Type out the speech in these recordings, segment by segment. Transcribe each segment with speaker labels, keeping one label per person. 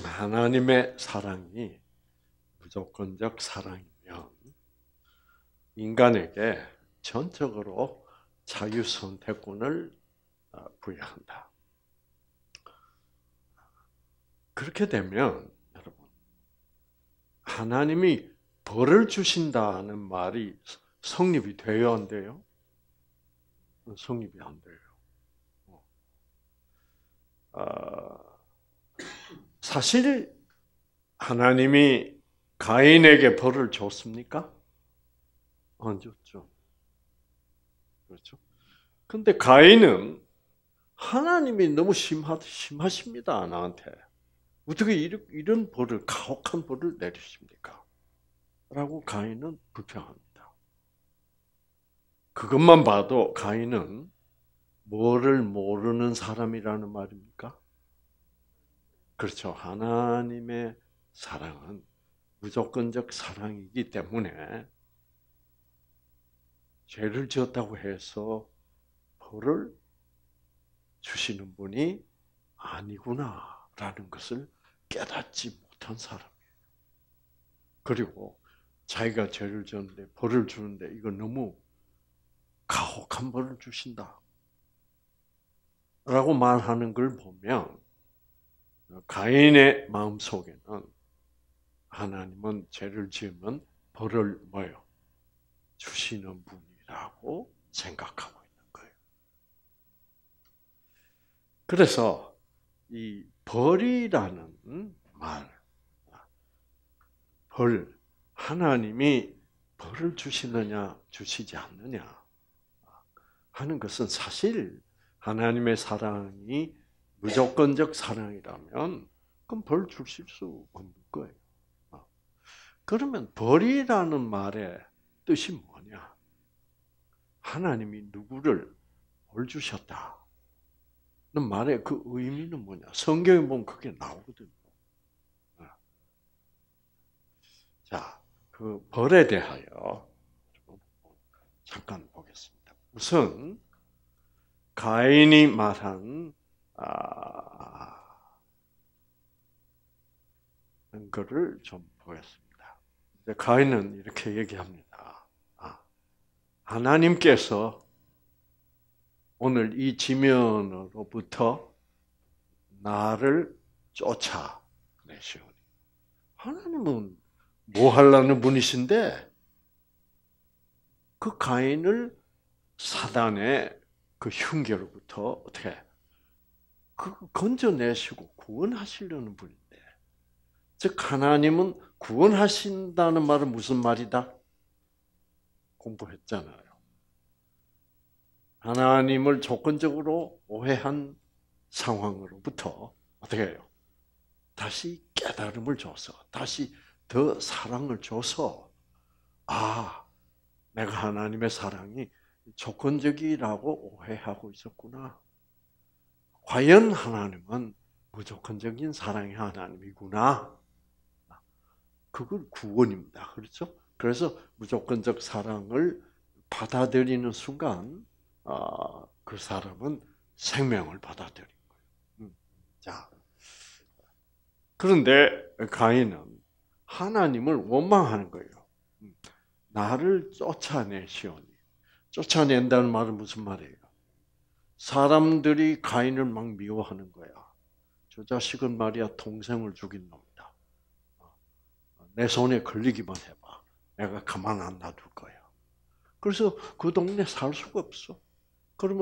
Speaker 1: 하나님의 사랑이 무조건적 사랑이면 인간에게 전적으로 자유 선택권을 아, 부여한다. 그렇게 되면 여러분 하나님이 벌을 주신다는 말이 성립이 돼요 안 돼요? 성립이 안 돼요. 어. 아, 사실 하나님이 가인에게 벌을 줬습니까? 안 줬죠. 그렇죠. 근데 가인은 하나님이 너무 심하, 심하십니다, 나한테. 어떻게 이런, 이런 벌을, 가혹한 벌을 내리십니까? 라고 가인은 불평합니다. 그것만 봐도 가인은 뭐를 모르는 사람이라는 말입니까? 그렇죠. 하나님의 사랑은 무조건적 사랑이기 때문에 죄를 지었다고 해서 벌을 주시는 분이 아니구나라는 것을 깨닫지 못한 사람이에요. 그리고 자기가 죄를 지었는데 벌을 주는데 이거 너무 가혹한 벌을 주신다. 라고 말하는 걸 보면 가인의 마음 속에는 하나님은 죄를 지으면 벌을 뭐요 주시는 분이라고 생각하고 있는 거예요. 그래서 이 벌이라는 말, 벌 하나님이 벌을 주시느냐 주시지 않느냐 하는 것은 사실 하나님의 사랑이 무조건적 사랑이라면 그럼 벌 주실 수 없는 거예요. 아, 그러면 벌이라는 말의 뜻이 뭐냐? 하나님이 누구를 벌 주셨다. 는 말의 그 의미는 뭐냐? 성경에 보면 그게 나오거든요. 아, 자, 그 벌에 대하여 잠깐 보겠습니다. 우선 가인이 말한 아, 거를 좀 보겠습니다. 이제 가인은 이렇게 얘기합니다. 아, 하나님께서 오늘 이 지면으로부터 나를 쫓아내시오니. 하나님은 뭐 하려는 분이신데 그 가인을 사단의 그 흉계로부터 어떻게 그 건져내시고 구원하시려는 분인데, 즉 하나님은 구원하신다는 말은 무슨 말이다? 공부했잖아요. 하나님을 조건적으로 오해한 상황으로부터 어떻게 해요? 다시 깨달음을 줘서, 다시 더 사랑을 줘서, 아, 내가 하나님의 사랑이 조건적이라고 오해하고 있었구나. 과연 하나님은 무조건적인 사랑의 하나님이구나. 그걸 구원입니다. 그렇죠? 그래서 무조건적 사랑을 받아들이는 순간 아, 그 사람은 생명을 받아들인 거예요. 음. 자, 그런데 가인은 하나님을 원망하는 거예요. 음. 나를 쫓아내시오니. 쫓아낸다는 말은 무슨 말이에요? 사람들이 가인을 막 미워하는 거야. 저 자식은 말이야 동생을 죽인 놈이다. 내 손에 걸리기만 해봐. 내가 가만 안 놔둘 거야. 그래서 그 동네 살 수가 없어.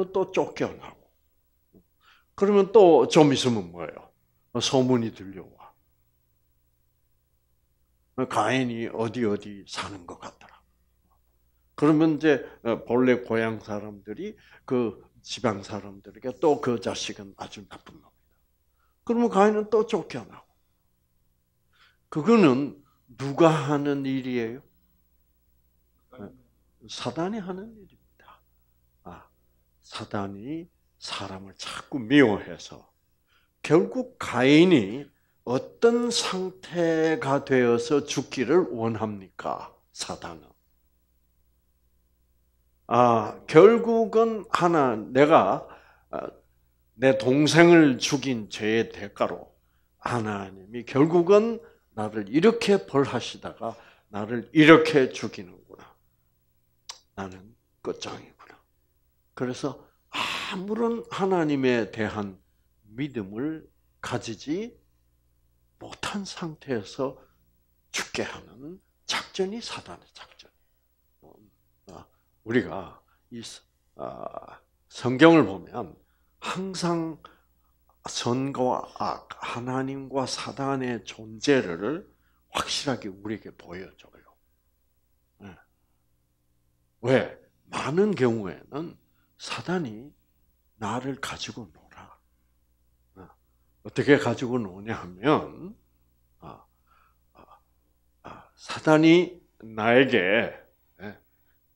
Speaker 1: 그러면 또 쫓겨나고. 그러면 또 좀 있으면 뭐예요? 소문이 들려와. 가인이 어디 어디 사는 것 같더라. 그러면 이제 본래 고향 사람들이 그 지방 사람들에게 또 그 자식은 아주 나쁜 놈이다. 그러면 가인은 또 쫓겨나고. 그거는 누가 하는 일이에요? 사단이 하는 일입니다. 아, 사단이 사람을 자꾸 미워해서 결국 가인이 어떤 상태가 되어서 죽기를 원합니까? 사단은. 아, 결국은 하나 내가 아, 내 동생을 죽인 죄의 대가로 하나님이 결국은 나를 이렇게 벌하시다가 나를 이렇게 죽이는구나. 나는 끝장이구나. 그래서 아무런 하나님에 대한 믿음을 가지지 못한 상태에서 죽게 하는 작전이 사단의 작전. 우리가 이 아, 성경을 보면 항상 선과 악, 하나님과 사단의 존재를 확실하게 우리에게 보여줘요. 예. 왜? 많은 경우에는 사단이 나를 가지고 놀아. 아, 어떻게 가지고 노냐 하면, 아, 사단이 나에게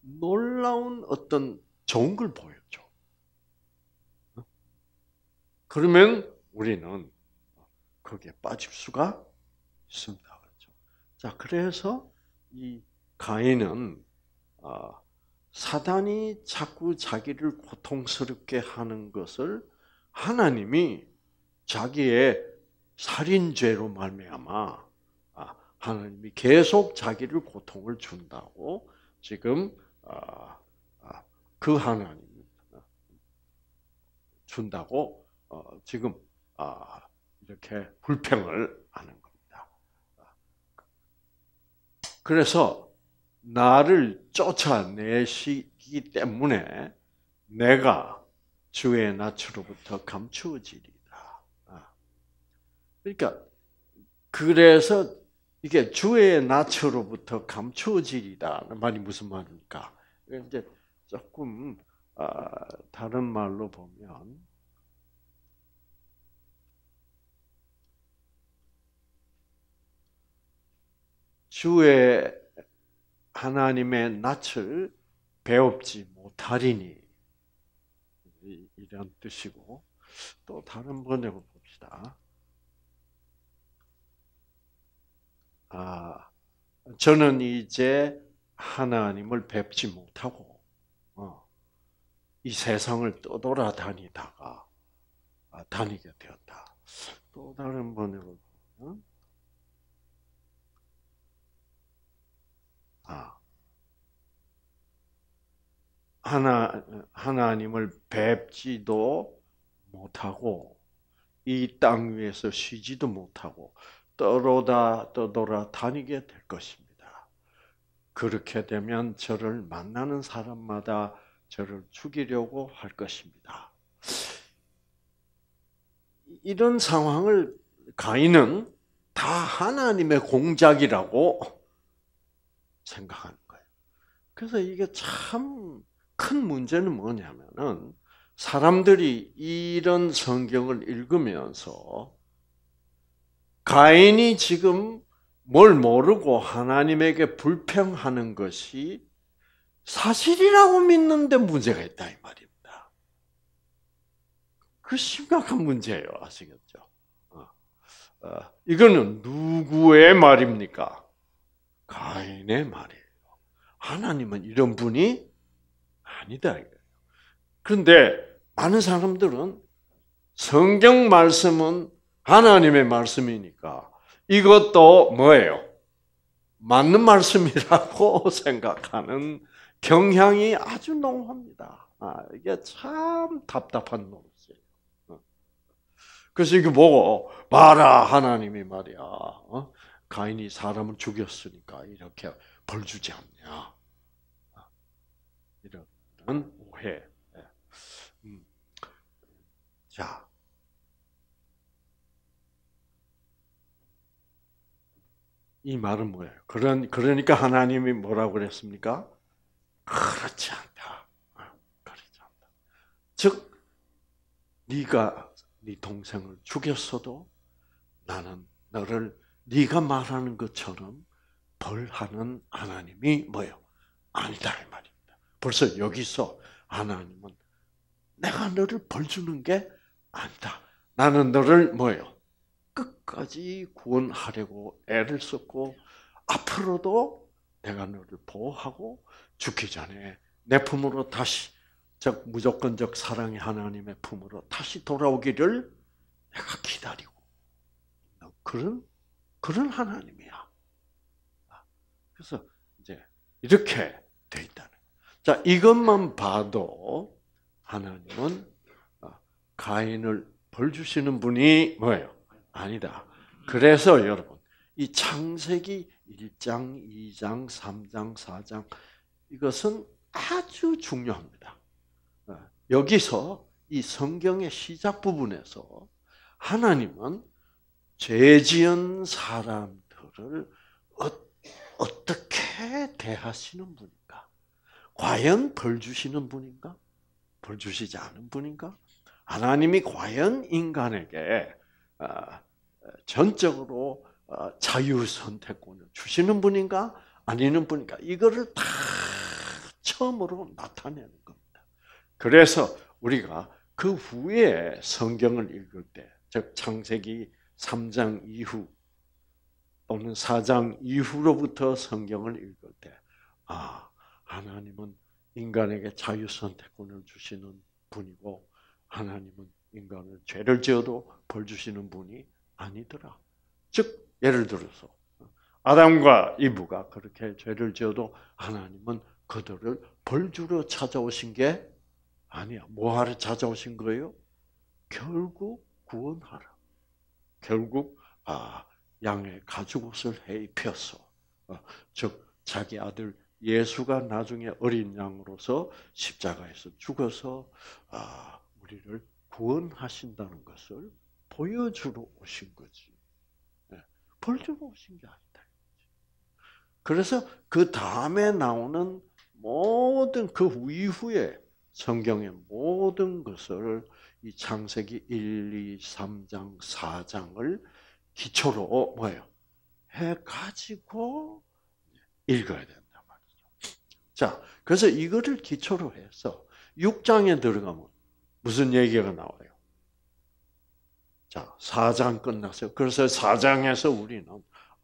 Speaker 1: 놀라운 어떤 좋은 걸 보여줘. 그러면 우리는 거기에 빠질 수가 있습니다. 그렇죠? 자, 그래서 이 가인은 아, 사단이 자꾸 자기를 고통스럽게 하는 것을 하나님이 자기의 살인죄로 말미암아 아, 하나님이 계속 자기를 고통을 준다고 지금 아, 아, 그 하나님 준다고 어, 지금 아, 이렇게 불평을 하는 겁니다. 그래서 나를 쫓아내시기 때문에 내가 주의 낯으로부터 감추어지리라. 그러니까 그래서 이게 주의 낯으로부터 감추어지리다는 말이 무슨 말입니까? 이제 조금 아, 다른 말로 보면 주의 하나님의 낯을 배웁지 못하리니 이런 뜻이고 또 다른 번역을 봅시다. 아, 저는 이제 하나님을 뵙지 못하고 어, 이 세상을 떠돌아다니다가 아, 다니게 되었다. 또 다른 번역을 보면 아, 하나 하나님을 뵙지도 못하고 이 땅 위에서 쉬지도 못하고 떠로다 떠돌아 다니게 될 것입니다. 그렇게 되면 저를 만나는 사람마다 저를 죽이려고 할 것입니다. 이런 상황을 가인은 다 하나님의 공작이라고 생각하는 거예요. 그래서 이게 참 큰 문제는 뭐냐면은 사람들이 이런 성경을 읽으면서 가인이 지금 뭘 모르고 하나님에게 불평하는 것이 사실이라고 믿는데 문제가 있다 이 말입니다. 그 심각한 문제예요, 아시겠죠? 어. 어, 이거는 누구의 말입니까? 가인의 말이에요. 하나님은 이런 분이 아니다. 그런데 많은 사람들은 성경 말씀은 하나님의 말씀이니까 이것도 뭐예요? 맞는 말씀이라고 생각하는 경향이 아주 농합니다 아, 이게 참 답답한 노릇이에요. 어. 그래서 이거 보고 봐라 하나님이 말이야. 어? 가인이 사람을 죽였으니까 이렇게 벌 주지 않냐. 아, 이런 오해. 예. 음. 자, 이 말은 뭐예요? 그런 그러니까 하나님이 뭐라고 그랬습니까? 그렇지 않다. 아, 그렇지 않다. 즉 네가 네 동생을 죽였어도 나는 너를 네가 말하는 것처럼 벌하는 하나님이 뭐예요? 아니다 이 말입니다. 벌써 여기서 하나님은 내가 너를 벌 주는 게 아니다. 나는 너를 뭐예요? 끝까지 구원하려고 애를 썼고 앞으로도 내가 너를 보호하고 죽기 전에 내 품으로 다시 즉 무조건적 사랑의 하나님의 품으로 다시 돌아오기를 내가 기다리고 그런 그런 하나님이야. 그래서 이제 이렇게 돼 있다는. 자 이것만 봐도 하나님은 어, 가인을 벌 주시는 분이 뭐예요? 아니다. 그래서 여러분 이 창세기 1장, 2장, 3장, 4장 이것은 아주 중요합니다. 어, 여기서 이 성경의 시작 부분에서 하나님은 죄 지은 사람들을 어, 떻게 대하시는 분인가? 과연 벌 주시는 분인가? 벌 주시지 않은 분인가? 하나님이 과연 인간에게 어, 전적으로 어, 자유 선택권을 주시는 분인가 아니는 분인가 이거를 다 처음으로 나타내는 겁니다. 그래서 우리가 그 후에 성경을 읽을 때, 즉 창세기 3장 이후 또는 4장 이후로부터 성경을 읽을 때, 아 하나님은 인간에게 자유 선택권을 주시는 분이고 하나님은 인간을 죄를 지어도 벌 주시는 분이 아니더라. 즉 예를 들어서 아담과 이브가 그렇게 죄를 지어도 하나님은 그들을 벌주로 찾아오신 게 아니야. 뭐하러 찾아오신 거예요? 결국 구원하라. 결국 아 양의 가죽옷을 해입혀서 어, 즉 자기 아들 예수가 나중에 어린 양으로서 십자가에서 죽어서 아, 우리를 구원하신다는 것을 보여주러 오신 거지. 예. 벌주러 오신 게 아니다. 그래서 그 다음에 나오는 모든 그 이후에 성경의 모든 것을 이 창세기 1, 2, 3장, 4장을 기초로 뭐예요? 해 가지고 읽어야 된단 말이죠. 자, 그래서 이거를 기초로 해서 6장에 들어가면 무슨 얘기가 나와요? 자, 4장 끝났어요. 그래서 4장에서 우리는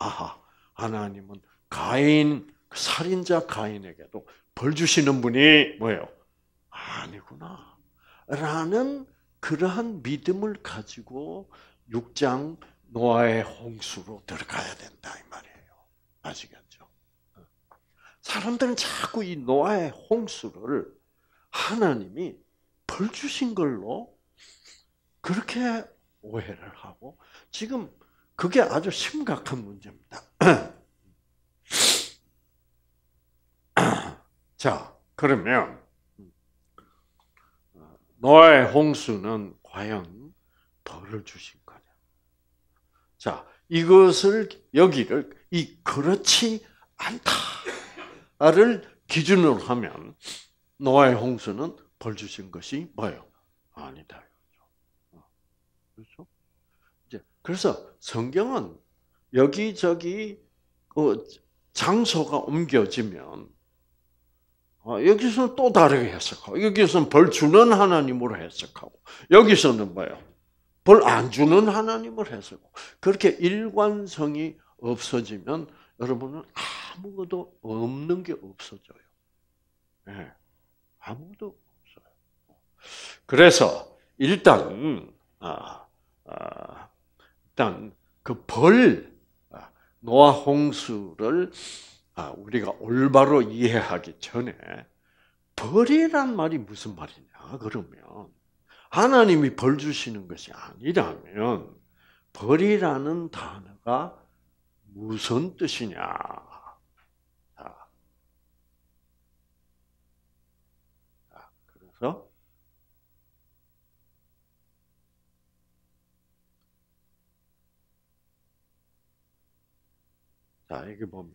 Speaker 1: 아하, 하나님은 가인 그 살인자 가인에게도 벌 주시는 분이 뭐예요? 아니구나. 라는 그러한 믿음을 가지고 6장 노아의 홍수로 들어가야 된다 이 말이에요. 아시겠죠? 사람들은 자꾸 이 노아의 홍수를 하나님이 벌 주신 걸로 그렇게 오해를 하고 지금 그게 아주 심각한 문제입니다. 자, 그러면 노아의 홍수는 과연 벌을 주신 거냐? 자, 이것을 여기를 이 그렇지 않다를 기준으로 하면 노아의 홍수는 벌 주신 것이 뭐예요? 아니다. 그렇죠? 이제 그래서 성경은 여기저기 어, 장소가 옮겨지면 어, 여기서는 또 다르게 해석하고 여기서는 벌 주는 하나님으로 해석하고 여기서는 뭐요벌 안 주는 하나님을 해석하고 그렇게 일관성이 없어지면 여러분은 아무것도 없는 게 없어져요. 네. 예, 아무도 없어요. 그래서 일단 아, 아, 일단 그 벌, 아, 노아 홍수를 아, 우리가 올바로 이해하기 전에 벌이란 말이 무슨 말이냐 그러면 하나님이 벌 주시는 것이 아니라면 벌이라는 단어가 무슨 뜻이냐 자, 여기 보면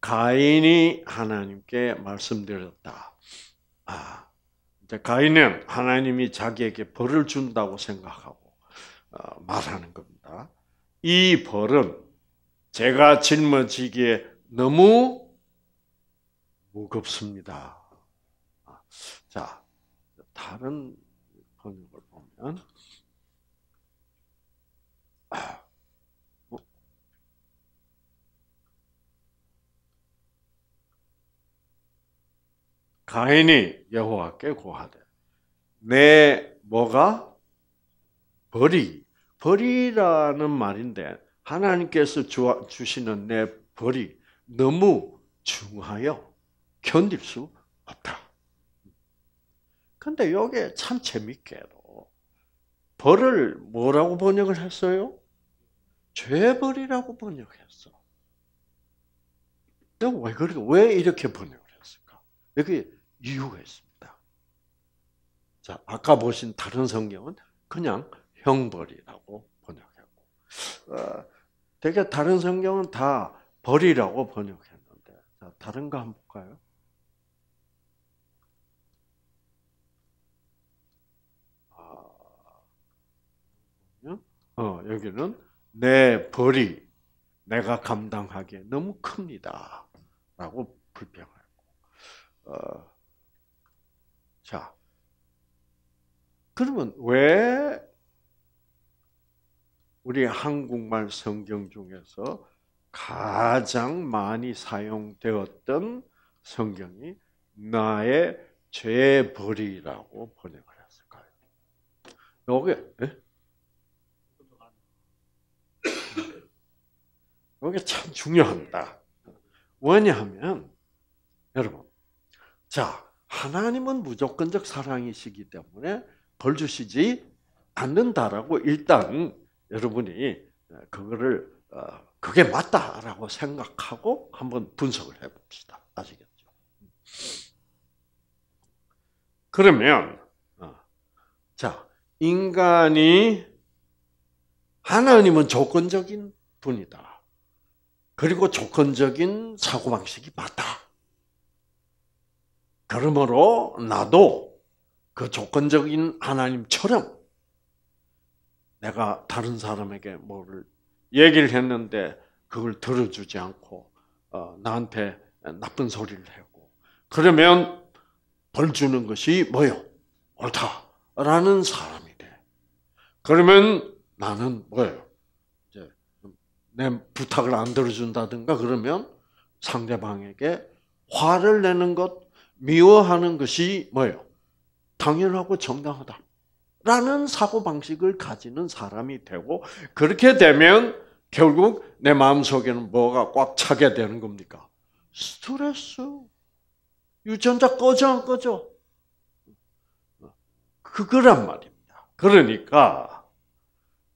Speaker 1: 가인이 하나님께 말씀드렸다. 아, 이제 가인은 하나님이 자기에게 벌을 준다고 생각하고 어, 말하는 겁니다. 이 벌은 제가 짊어지기에 너무 무겁습니다. 아, 자, 다른 번역을 보면. 아, 가인이 여호와께 고하되 내 뭐가 벌이 벌이라는 말인데 하나님께서 주시는 내 벌이 너무 중하여 견딜 수 없다. 근데 이게 참 재밌게도 벌을 뭐라고 번역을 했어요? 죄벌이라고 번역했어. 왜 그렇게 왜 이렇게 번역을 했을까? 여기 이유가 있습니다. 자, 아까 보신 다른 성경은 그냥 형벌이라고 번역했고, 어, 되게 다른 성경은 다 벌이라고 번역했는데, 자, 다른 거 한번 볼까요? 아, 어, 여기는 내 벌이 내가 감당하기에 너무 큽니다. 라고 불평하고, 어, 자, 그러면 왜 우리 한국말 성경 중에서 가장 많이 사용되었던 성경이 나의 죄벌이라고 번역을 했을까요? 요게, 예? 요게 참 중요합니다. 왜냐하면, 여러분, 자, 하나님은 무조건적 사랑이시기 때문에 벌 주시지 않는다라고 일단 여러분이 어, 그거를 어, 그게 맞다라고 생각하고 한번 분석을 해봅시다. 아시겠죠? 그러면 어, 자 인간이 하나님은 조건적인 분이다. 그리고 조건적인 사고방식이 맞다. 그러므로 나도 그 조건적인 하나님처럼 내가 다른 사람에게 뭐를 얘기를 했는데 그걸 들어주지 않고 어, 나한테 나쁜 소리를 하고 그러면 벌 주는 것이 뭐요? 옳다라는 사람이 돼. 그러면 나는 뭐예요? 이제 내 부탁을 안 들어준다든가 그러면 상대방에게 화를 내는 것 미워하는 것이 뭐예요? 당연하고 정당하다. 라는 사고방식을 가지는 사람이 되고, 그렇게 되면 결국 내 마음속에는 뭐가 꽉 차게 되는 겁니까? 스트레스. 유전자 꺼져 안 꺼져? 그거란 말입니다. 그러니까,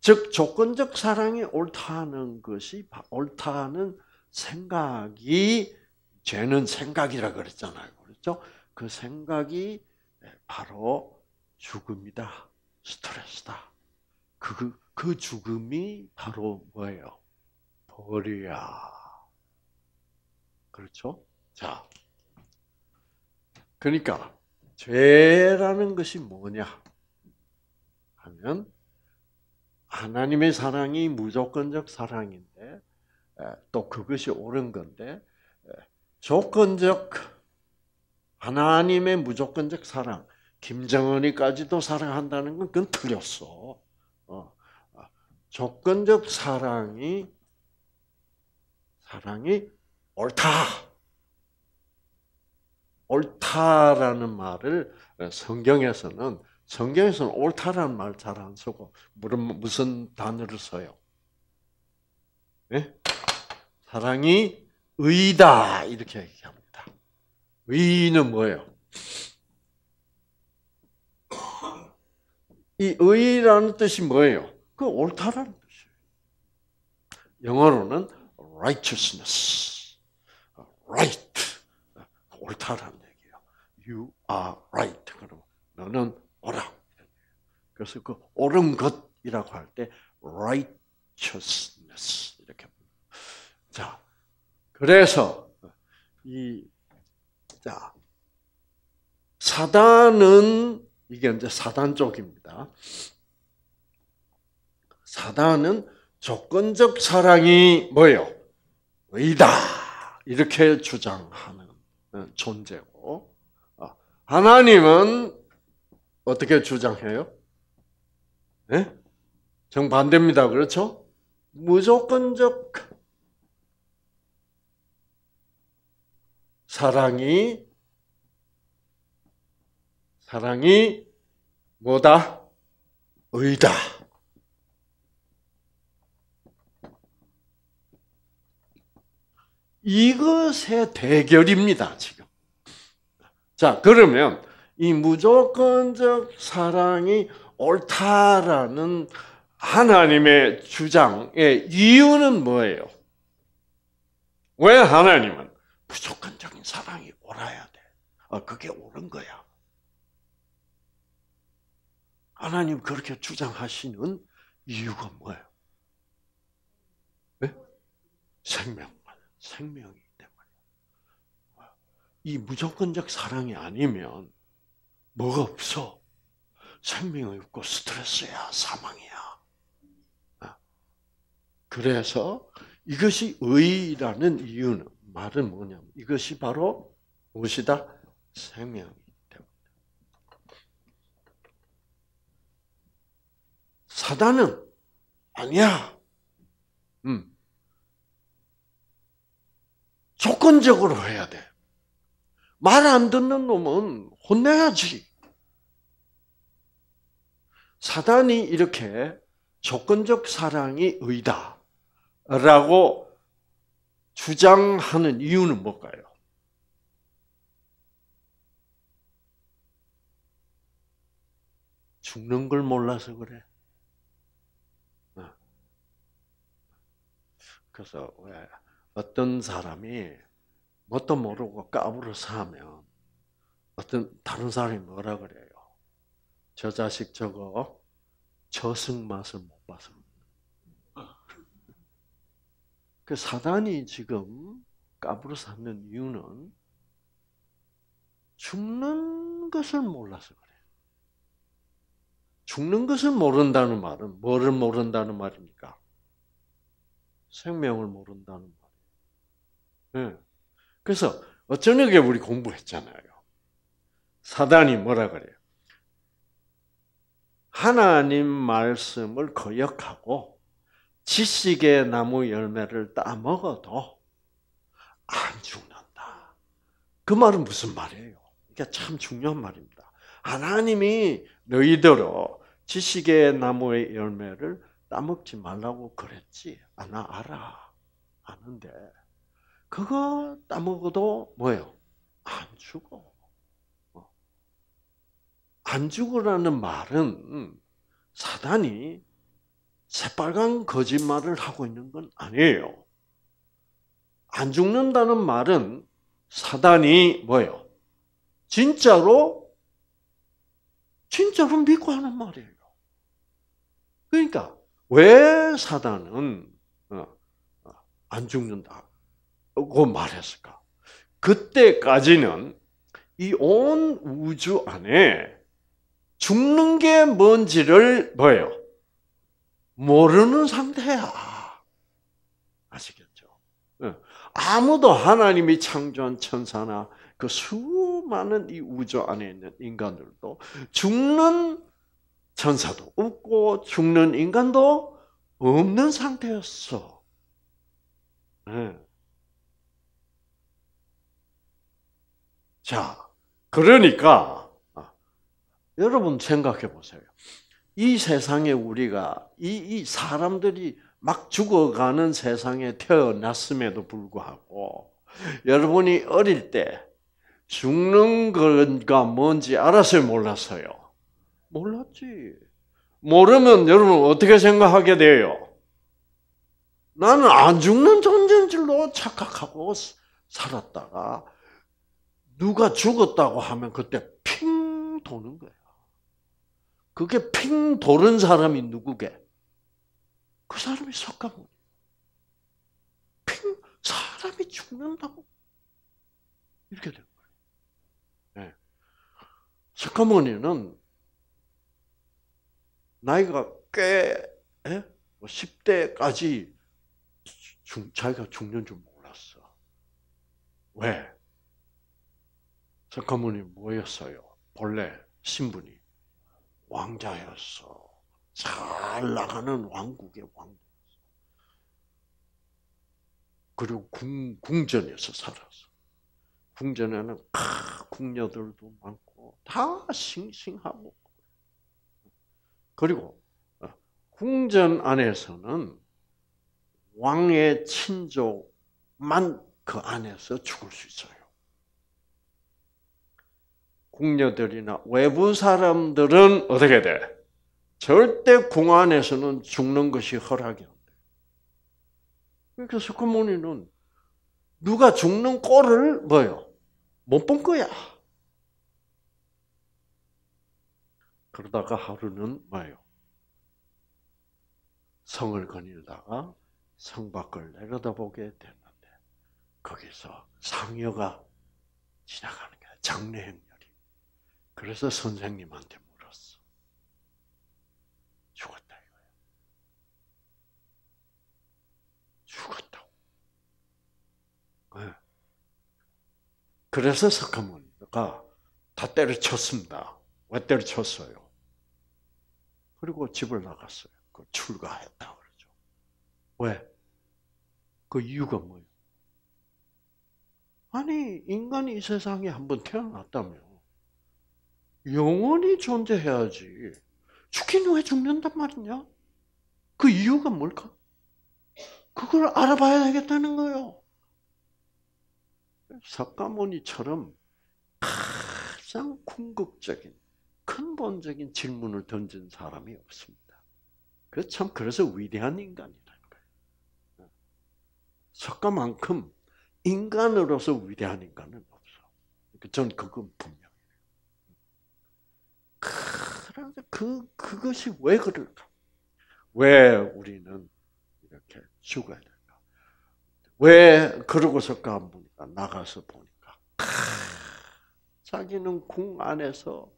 Speaker 1: 즉, 조건적 사랑이 옳다는 것이, 옳다는 생각이 죄는 생각이라 그랬잖아요. 말씀죠그 생각이 바로 죽음이다. 스트레스다. 그, 그 죽음이 바로 뭐예요? 벌이야. 그렇죠? 자. 그러니까, 죄라는 것이 뭐냐 하면, 하나님의 사랑이 무조건적 사랑인데, 또 그것이 옳은 건데, 조건적 하나님의 무조건적 사랑, 김정은이까지도 사랑한다는 건 그건 틀렸어. 어. 어. 조건적 사랑이 사랑이 옳다. 옳다라는 말을 성경에서는 성경에서는 옳다라는 말 잘 안 쓰고 무슨 단어를 써요? 네? 사랑이 의다 이렇게 얘기합니다. 의는 뭐예요? 이 의라는 뜻이 뭐예요? 그 옳다라는 뜻이에요. 영어로는 righteousness, right, 옳다라는 얘기예요. You are right. 그럼 너는 옳아. 그래서 그 옳은 것이라고 할 때 righteousness 이렇게. 자, 그래서 이 자, 사단은 이게 이제 사단 쪽입니다. 사단은 조건적 사랑이 뭐예요? 의다 이렇게 주장하는 어, 존재고 어, 하나님은 어떻게 주장해요? 네? 정반대입니다. 그렇죠? 무조건적 사랑이 사랑이 뭐다? 의다. 이것의 대결입니다, 지금. 자, 그러면 이 무조건적 사랑이 옳다라는 하나님의 주장의 이유는 뭐예요? 왜 하나님은 무조건적인 사랑이 옳아야 돼. 어, 그게 옳은 거야. 하나님 그렇게 주장하시는 이유가 뭐예요? 네? 예? 생명, 생명이때문이이 무조건적 사랑이 아니면 뭐가 없어? 생명이 없고 스트레스야, 사망이야. 아, 그래서 이것이 의라는 이유는 말은 뭐냐면 이것이 바로 무엇이다? 생명이 됩니다. 사단은 아니야. 음. 조건적으로 해야 돼. 말 안 듣는 놈은 혼내야지. 사단이 이렇게 조건적 사랑이 의다라고 주장하는 이유는 뭘까요? 죽는 걸 몰라서 그래. 어. 그래서 왜 어떤 사람이 뭣도 모르고 까불어서 면 어떤 다른 사람이 뭐라 그래요? 저 자식 저거 저승 맛을 못 봐서 그 사단이 지금 까불어 사는 이유는 죽는 것을 몰라서 그래요. 죽는 것을 모른다는 말은 뭐를 모른다는 말입니까? 생명을 모른다는 말이에요. 네. 그래서 어쩌녁 우리 공부했잖아요. 사단이 뭐라 그래요? 하나님 말씀을 거역하고 지식의 나무 열매를 따 먹어도 안 죽는다. 그 말은 무슨 말이에요? 이게 참 중요한 말입니다. 하나님이 너희들로 지식의 나무의 열매를 따먹지 말라고 그랬지. 아, 나 알아. 아는데. 그거 따먹어도 뭐예요? 안 죽어. 어. 안 죽으라는 말은 사단이 새빨간 거짓말을 하고 있는 건 아니에요. 안 죽는다는 말은 사단이 뭐예요? 진짜로 진짜로 믿고 하는 말이에요. 그러니까 왜 사단은 어, 어, 안 죽는다고 말했을까? 그때까지는 이 온 우주 안에 죽는 게 뭔지를 뭐예요? 모르는 상태야. 아시겠죠? 예. 아무도 하나님이 창조한 천사나 그 수많은 이 우주 안에 있는 인간들도 죽는 천사도 없고 죽는 인간도 없는 상태였어. 네. 자, 그러니까 아, 여러분 생각해 보세요. 이 세상에 우리가 이, 이 사람들이 막 죽어가는 세상에 태어났음에도 불구하고 여러분이 어릴 때 죽는 건가 뭔지 알았어요, 몰랐어요? 몰랐지. 모르면 여러분 어떻게 생각하게 돼요? 나는 안 죽는 존재인 줄로 착각하고 살았다가 누가 죽었다고 하면 그때 핑 도는 거예요. 그게 핑 도는 사람이 누구게? 그 사람이 석가모니. 핑 사람이 죽는다고 이렇게 된 거예요. 네. 석가모니는 나이가 꽤 예? 10대까지 뭐 죽, 자기가 죽는 줄 몰랐어. 왜? 석가모니 뭐였어요? 본래 신분이. 왕자였어. 잘 나가는 왕국의 왕자였어. 그리고 궁, 궁전에서 살았어. 궁전에는 아, 궁녀들도 많고 다 싱싱하고 그리고 어, 궁전 안에서는 왕의 친족만 그 안에서 죽을 수 있어요. 궁녀들이나 외부 사람들은 어떻게 돼? 절대 궁 안에서는 죽는 것이 허락이 안 돼. 그러니까 스쿠모니는 누가 죽는 꼴을 뭐요? 못 본 거야. 그러다가 하루는 뭐요? 성을 거닐다가 성 밖을 내려다보게 됐는데 거기서 상여가 지나가는 거야. 장례행 그래서 선생님한테 물었어. 죽었다 이거야. 죽었다고. 네. 그래서 석가모니가 다 때려쳤습니다. 왜 때려쳤어요? 그리고 집을 나갔어요. 그 출가했다 그러죠. 왜? 그 이유가 뭐예요? 아니 인간이 이 세상에 한번 태어났다며. 영원히 존재해야지. 죽긴 에 죽는단 말이냐? 그 이유가 뭘까? 그걸 알아봐야 되겠다는 거예요. 석가모니처럼 가장 궁극적인, 근본적인 질문을 던진 사람이 없습니다. 그참 그래서 위대한 인간이라는 거예요. 석가만큼 인간으로서 위대한 인간은 없어. 저는 그건 분명. 그런데 그 그것이 왜 그럴까? 왜 우리는 이렇게 죽어야 될까? 왜 그러고서 가보니까 나가서 보니까 자기는 궁 안에서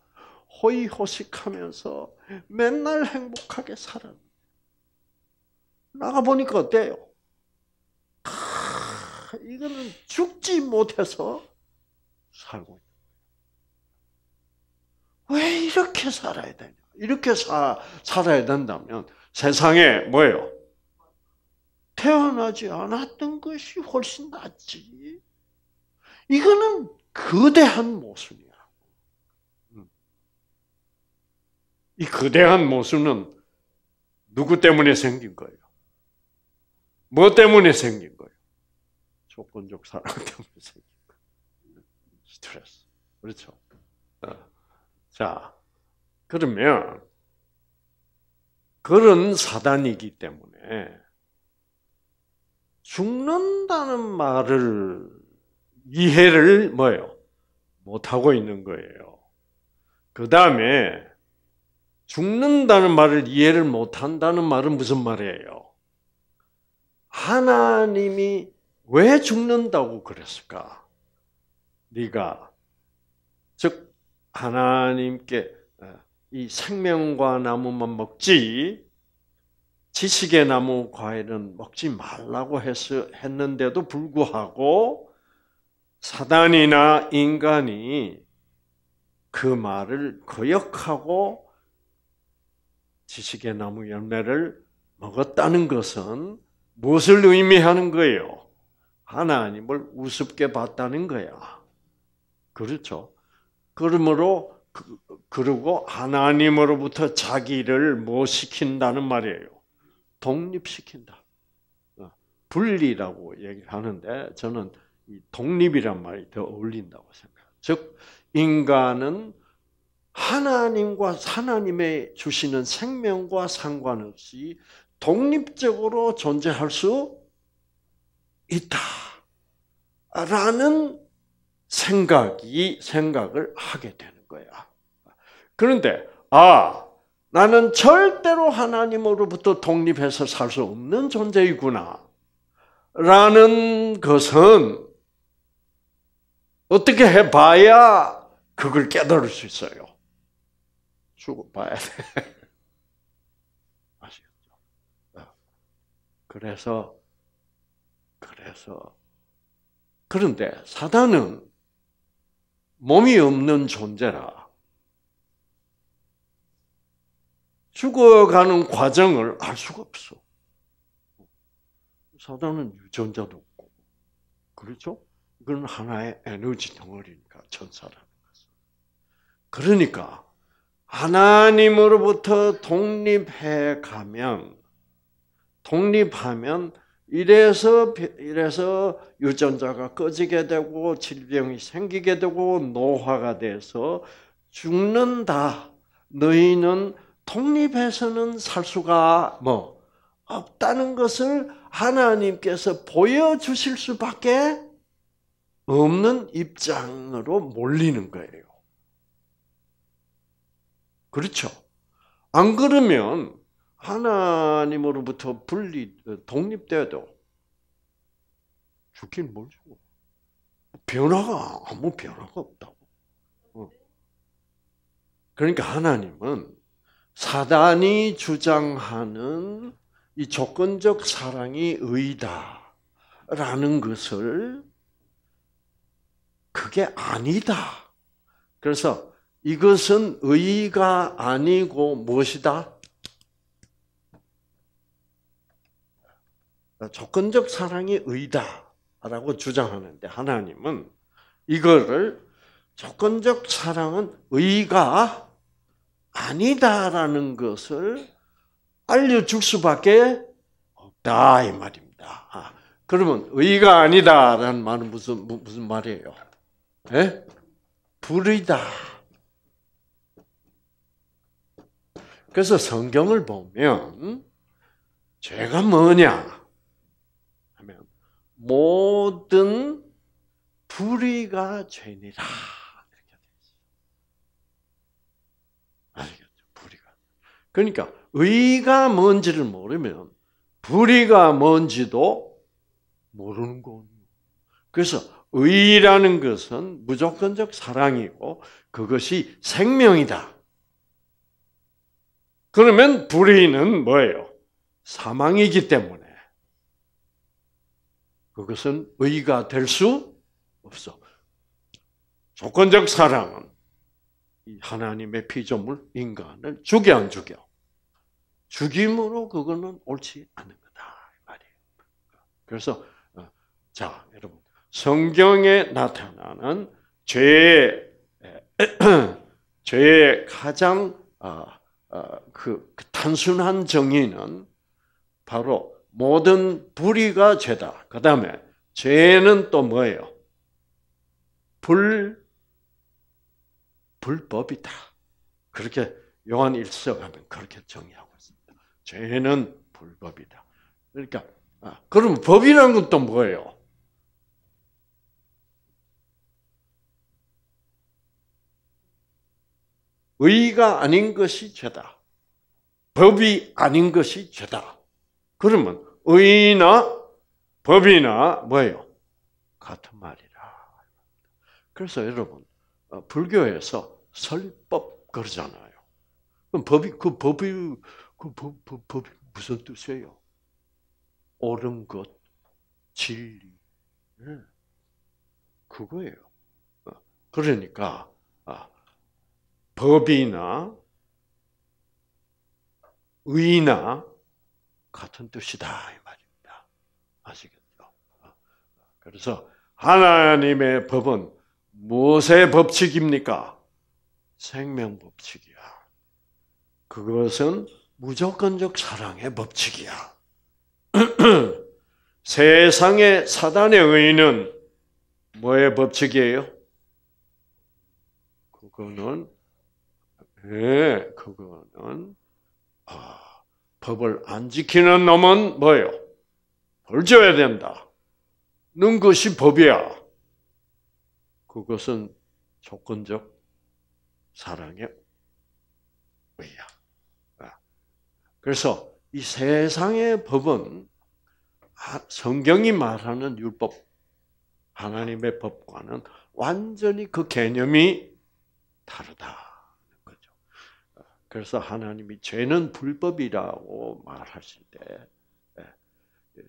Speaker 1: 호의호식하면서 맨날 행복하게 살았. 나가 보니까 어때요? 이거는 죽지 못해서 살고 있다. 왜 이렇게 살아야 되냐? 이렇게 사, 살아야 된다면 세상에 뭐예요? 태어나지 않았던 것이 훨씬 낫지. 이거는 거대한 모순이야. 음. 이 거대한 모순은 누구 때문에 생긴 거예요? 뭐 때문에 생긴 거예요? 조건적 사랑 때문에 생긴 거예요. 스트레스. 그렇죠? 어. 자, 그러면 그런 사단이기 때문에 죽는다는 말을 이해를 뭐요 못 하고 있는 거예요. 그 다음에 죽는다는 말을 이해를 못 한다는 말은 무슨 말이에요? 하나님이 왜 죽는다고 그랬을까? 네가 즉 하나님께 아, 이 생명과 나무만 먹지 지식의 나무 과일은 먹지 말라고 해서 했는데도 불구하고 사단이나 인간이 그 말을 거역하고 지식의 나무 열매를 먹었다는 것은 무엇을 의미하는 거예요? 하나님을 우습게 봤다는 거야. 그렇죠? 그러므로 그리고 하나님으로부터 자기를 뭐 시킨다는 말이에요. 독립시킨다. 어, 분리라고 얘기하는데 저는 독립이란 말이 더 어울린다고 생각해요. 즉 인간은 하나님과 하나님의 주시는 생명과 상관없이 독립적으로 존재할 수 있다라는 생각이 생각을 하게 되는 거야. 그런데 아 나는 절대로 하나님으로부터 독립해서 살 수 없는 존재이구나. 라는 것은 어떻게 해봐야 그걸 깨달을 수 있어요. 죽어봐야 돼. 아시겠죠? 아, 그래서, 그래서, 그런데 사단은 몸이 없는 존재라 죽어가는 과정을 알 수가 없어. 사단은 유전자도 없고 그렇죠? 이건 하나의 에너지 덩어리니까 천사라는 것은. 그러니까 하나님으로부터 독립해 가면 독립하면 이래서 이래서 유전자가 꺼지게 되고 질병이 생기게 되고 노화가 돼서 죽는다. 너희는 독립해서는 살 수가 뭐 없다는 것을 하나님께서 보여주실 수밖에 없는 입장으로 몰리는 거예요. 그렇죠? 안 그러면 하나님으로부터 분리 어, 독립돼도 죽긴 뭘 죽어. 변화가 아무 변화가 없다고. 그러니까 하나님은 사단이 주장하는 이 조건적 사랑이 의다라는 것을 그게 아니다. 그래서 이것은 의가 아니고 무엇이다? 어, 조건적 사랑이 의다라고 주장하는데 하나님은 이거를 조건적 사랑은 의가 아니다라는 것을 알려줄 수밖에 없다 이 말입니다. 그러면 의가 아니다라는 말은 무슨 무슨 말이에요? 예? 불의다. 그래서 성경을 보면 죄가 뭐냐? 모든 불의가 죄니라. 이렇게 되죠. 알겠죠? 불의가. 그러니까 의가 뭔지를 모르면 불의가 뭔지도 모르는 거예요. 그래서 의라는 것은 무조건적 사랑이고 그것이 생명이다. 그러면 불의는 뭐예요? 사망이기 때문에 그것은 의가 될 수 없어. 조건적 사랑은 하나님의 피조물 인간을 죽여 안 죽여? 죽임으로 그거는 옳지 않은 거다 말이에요. 그래서 어, 자 여러분 성경에 나타나는 죄의 죄의 가장 어, 어, 그, 그 단순한 정의는 바로 모든 불의가 죄다. 그 다음에 죄는 또 뭐예요? 불, 불법이다. 그렇게 요한 1서 하면 그렇게 정의하고 있습니다. 죄는 불법이다. 그러니까, 아, 그럼 법이라는 건 또 뭐예요? 의가 아닌 것이 죄다. 법이 아닌 것이 죄다. 그러면 의나 법이나 뭐예요? 같은 말이라. 그래서 여러분 어, 불교에서 설법 그러잖아요. 그럼 법이 그 법이 그 법, 법, 법이 무슨 뜻이에요? 옳은 것, 진리, 그거예요. 어, 그러니까 아, 법이나 의나 같은 뜻이다 이 말입니다. 아시겠죠? 어. 그래서 하나님의 법은 무엇의 법칙입니까? 생명 법칙이야. 그것은 무조건적 사랑의 법칙이야. 세상의 사단의 의는 뭐의 법칙이에요? 그거는 예, 그거는 아, 법을 안 지키는 놈은 뭐예요? 벌 줘야 된다. 는 것이 법이야. 그것은 조건적 사랑의 의야. 아, 그래서 이 세상의 법은 아, 성경이 말하는 율법, 하나님의 법과는 완전히 그 개념이 다르다. 그래서 하나님이 죄는 불법이라고 말하실 때 예, 예,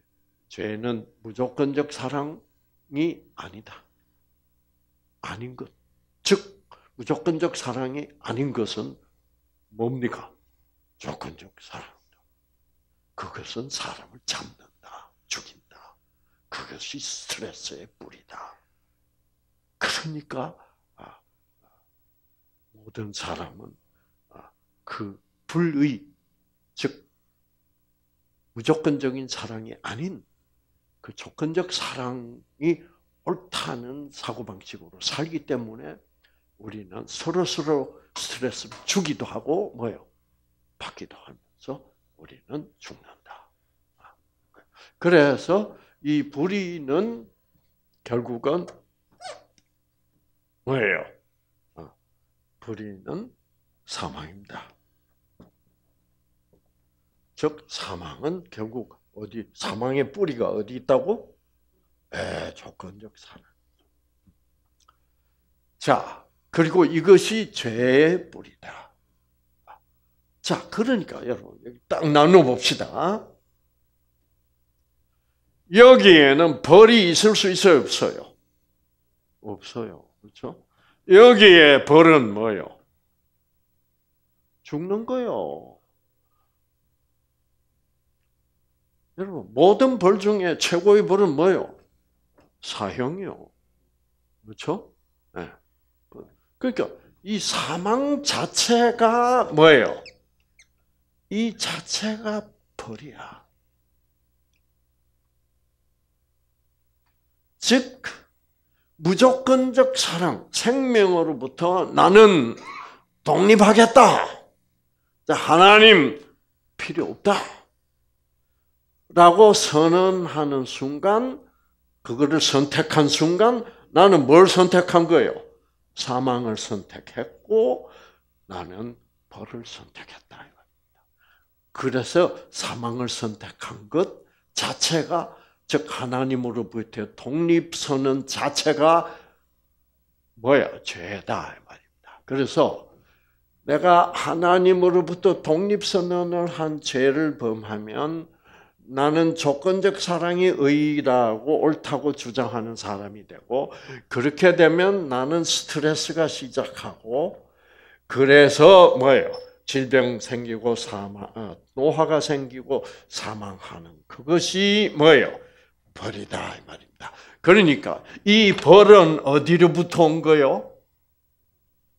Speaker 1: 죄는 무조건적 사랑이 아니다. 아닌 것. 즉 무조건적 사랑이 아닌 것은 뭡니까? 조건적 사랑 그것은 사람을 잡는다. 죽인다. 그것이 스트레스의 뿌리다. 그러니까 아, 모든 사람은 그 불의, 즉, 무조건적인 사랑이 아닌 그 조건적 사랑이 옳다는 사고방식으로 살기 때문에 우리는 서로서로 스트레스를 주기도 하고, 뭐요? 받기도 하면서 우리는 죽는다. 아, 그래서 이 불의는 결국은 뭐예요? 아, 불의는 사망입니다. 즉 사망은 결국 어디 사망의 뿌리가 어디 있다고? 에, 조건적 사랑. 자, 그리고 이것이 죄의 뿌리다. 자, 그러니까 여러분 여기 딱 나눠 봅시다. 여기에는 벌이 있을 수 있어요, 없어요? 없어요. 그렇죠? 여기에 벌은 뭐요? 죽는 거요. 여러분 모든 벌 중에 최고의 벌은 뭐요? 사형이요. 그렇죠? 네. 그러니까 이 사망 자체가 뭐예요? 이 자체가 벌이야. 즉 무조건적 사랑, 생명으로부터 나는 독립하겠다. 하나님 필요 없다. 라고 선언하는 순간, 그거를 선택한 순간, 나는 뭘 선택한 거예요? 사망을 선택했고, 나는 벌을 선택했다. 그래서 사망을 선택한 것 자체가, 즉, 하나님으로부터 독립선언 자체가 뭐야? 죄다. 말입니다. 그래서, 내가 하나님으로부터 독립선언을 한 죄를 범하면 나는 조건적 사랑이 의라고 옳다고 주장하는 사람이 되고 그렇게 되면 나는 스트레스가 시작하고 그래서 뭐예요? 질병 생기고 사망, 어, 노화가 생기고 사망하는 그것이 뭐예요? 벌이다 이 말입니다. 그러니까 이 벌은 어디로부터 온 거요? 예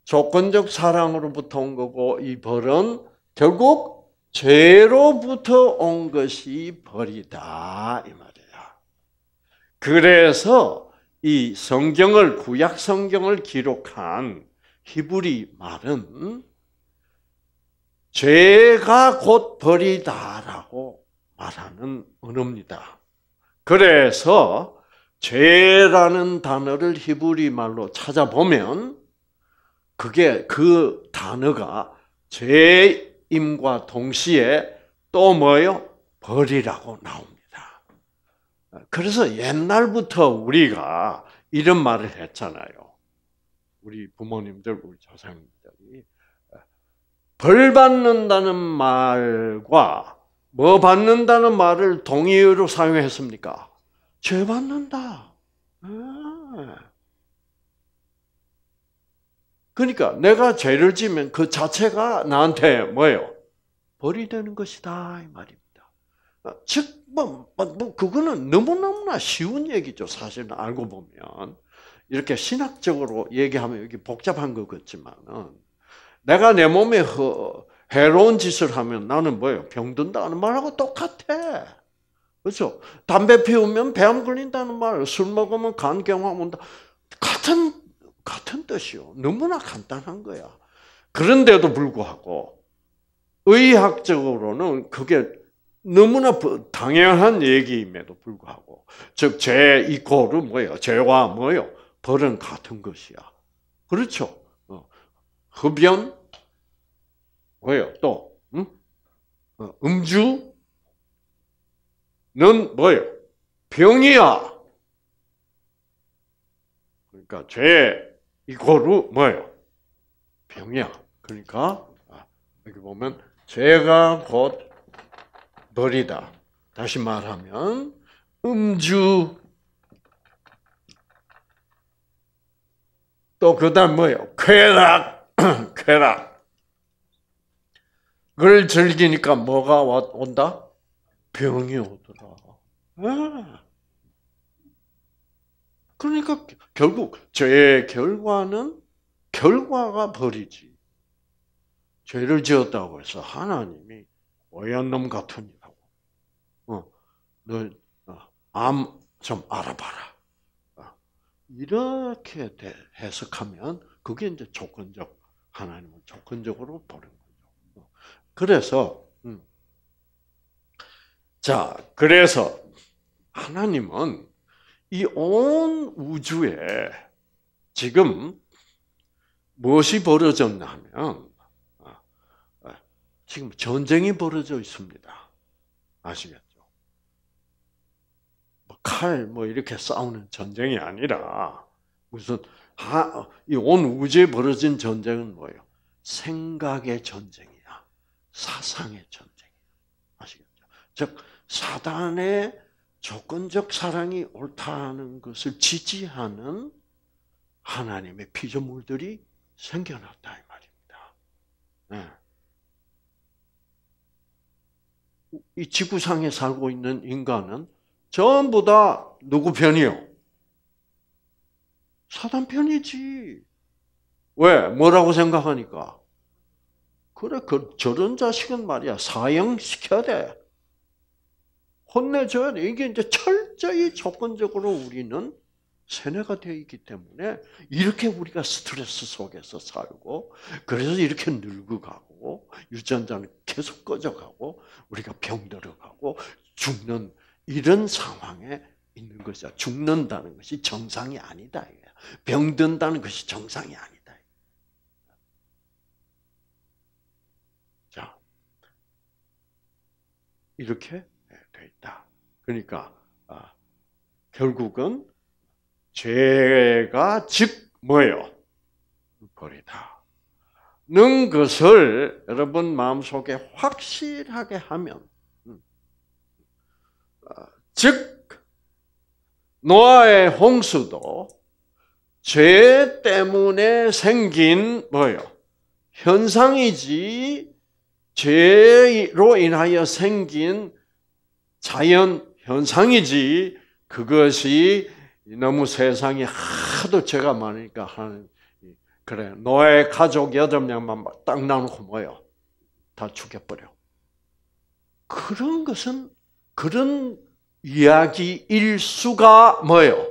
Speaker 1: 조건적 사랑으로부터 온 거고 이 벌은 결국 죄로부터 온 것이 벌이다 이 말이야. 그래서 이 성경을 구약 성경을 기록한 히브리 말은 죄가 곧 벌이다라고 말하는 언어입니다. 그래서 죄라는 단어를 히브리 말로 찾아보면 그게 그 단어가 죄임과 동시에 또 뭐요? 예 벌이라고 나옵니다. 그래서 옛날부터 우리가 이런 말을 했잖아요. 우리 부모님들, 우리 조상님들이 어, 벌 받는다는 말과 뭐 받는다는 말을 동의어로 사용했습니까? 죄 받는다. 아. 그러니까 내가 죄를 지면 그 자체가 나한테 뭐예요? 벌이 되는 것이다 이 말입니다. 즉, 뭐, 뭐, 뭐 그거는 너무너무나 쉬운 얘기죠. 사실은 알고 보면 이렇게 신학적으로 얘기하면 여기 복잡한 것 같지만은 내가 내 몸에 허, 해로운 짓을 하면 나는 뭐예요? 병든다는 말하고 똑같아. 그렇죠? 담배 피우면 배안 걸린다는 말, 술 먹으면 간경화 온다. 같은 같은 뜻이요. 너무나 간단한 거야. 그런데도 불구하고 의학적으로는 그게 너무나 당연한 얘기임에도 불구하고 즉죄 이코르 뭐예요? 죄와 뭐예요? 벌은 같은 것이야. 그렇죠? 어. 흡연 뭐예요? 또 음? 어, 음주는 뭐예요? 병이야. 그러니까 죄 이거로 뭐예요? 병이야. 그러니까 아, 여기 보면 죄가 곧 벌이다. 다시 말하면 음주 또 그다음 뭐예요? 쾌락 쾌락을 즐기니까 뭐가 온다? 병이 오더라. 아. 그러니까 결국 죄의 결과는 결과가 벌이지. 죄를 지었다고 해서 하나님이 어연놈같으니라고 어, 너암좀 어, 알아봐라. 어, 이렇게 해석하면 그게 이제 조건적 하나님을 조건적으로 보는 거죠. 어, 그래서 음. 자 그래서 하나님은 이온 우주에 지금 무엇이 벌어졌나 하면 아, 아, 지금 전쟁이 벌어져 있습니다. 아시겠죠? 뭐 칼, 뭐 이렇게 싸우는 전쟁이 아니라 무슨 이 온 우주에 벌어진 전쟁은 뭐예요? 생각의 전쟁이야. 사상의 전쟁이야. 아시겠죠? 즉, 사단의 조건적 사랑이 옳다는 것을 지지하는 하나님의 피조물들이 생겨났다 이 말입니다. 네. 이 지구상에 살고 있는 인간은 전부 다 누구 편이요? 사단 편이지. 왜? 뭐라고 생각하니까? 그래, 그 저런 자식은 말이야 사형시켜야 돼. 혼내줘야 돼. 이게 이제 철저히 조건적으로 우리는 세뇌가 되어 있기 때문에 이렇게 우리가 스트레스 속에서 살고 그래서 이렇게 늙어가고 유전자는 계속 꺼져가고 우리가 병들어가고 죽는 이런 상황에 있는 것이야. 죽는다는 것이 정상이 아니다. 병든다는 것이 정상이 아니다. 자, 이렇게 되어 있다. 그러니까 아, 결국은 죄가 즉 뭐예요? 벌이다. 는 것을 여러분 마음속에 확실하게 하면 음, 아, 즉 노아의 홍수도 죄 때문에 생긴 뭐요 현상이지 죄로 인하여 생긴 자연 현상이지 그것이 너무 세상이 하도 죄가 많으니까 하는 그래 너의 가족 여덟 명만 딱 나놓고 뭐요 다 죽여버려. 그런 것은 그런 이야기일 수가 뭐요?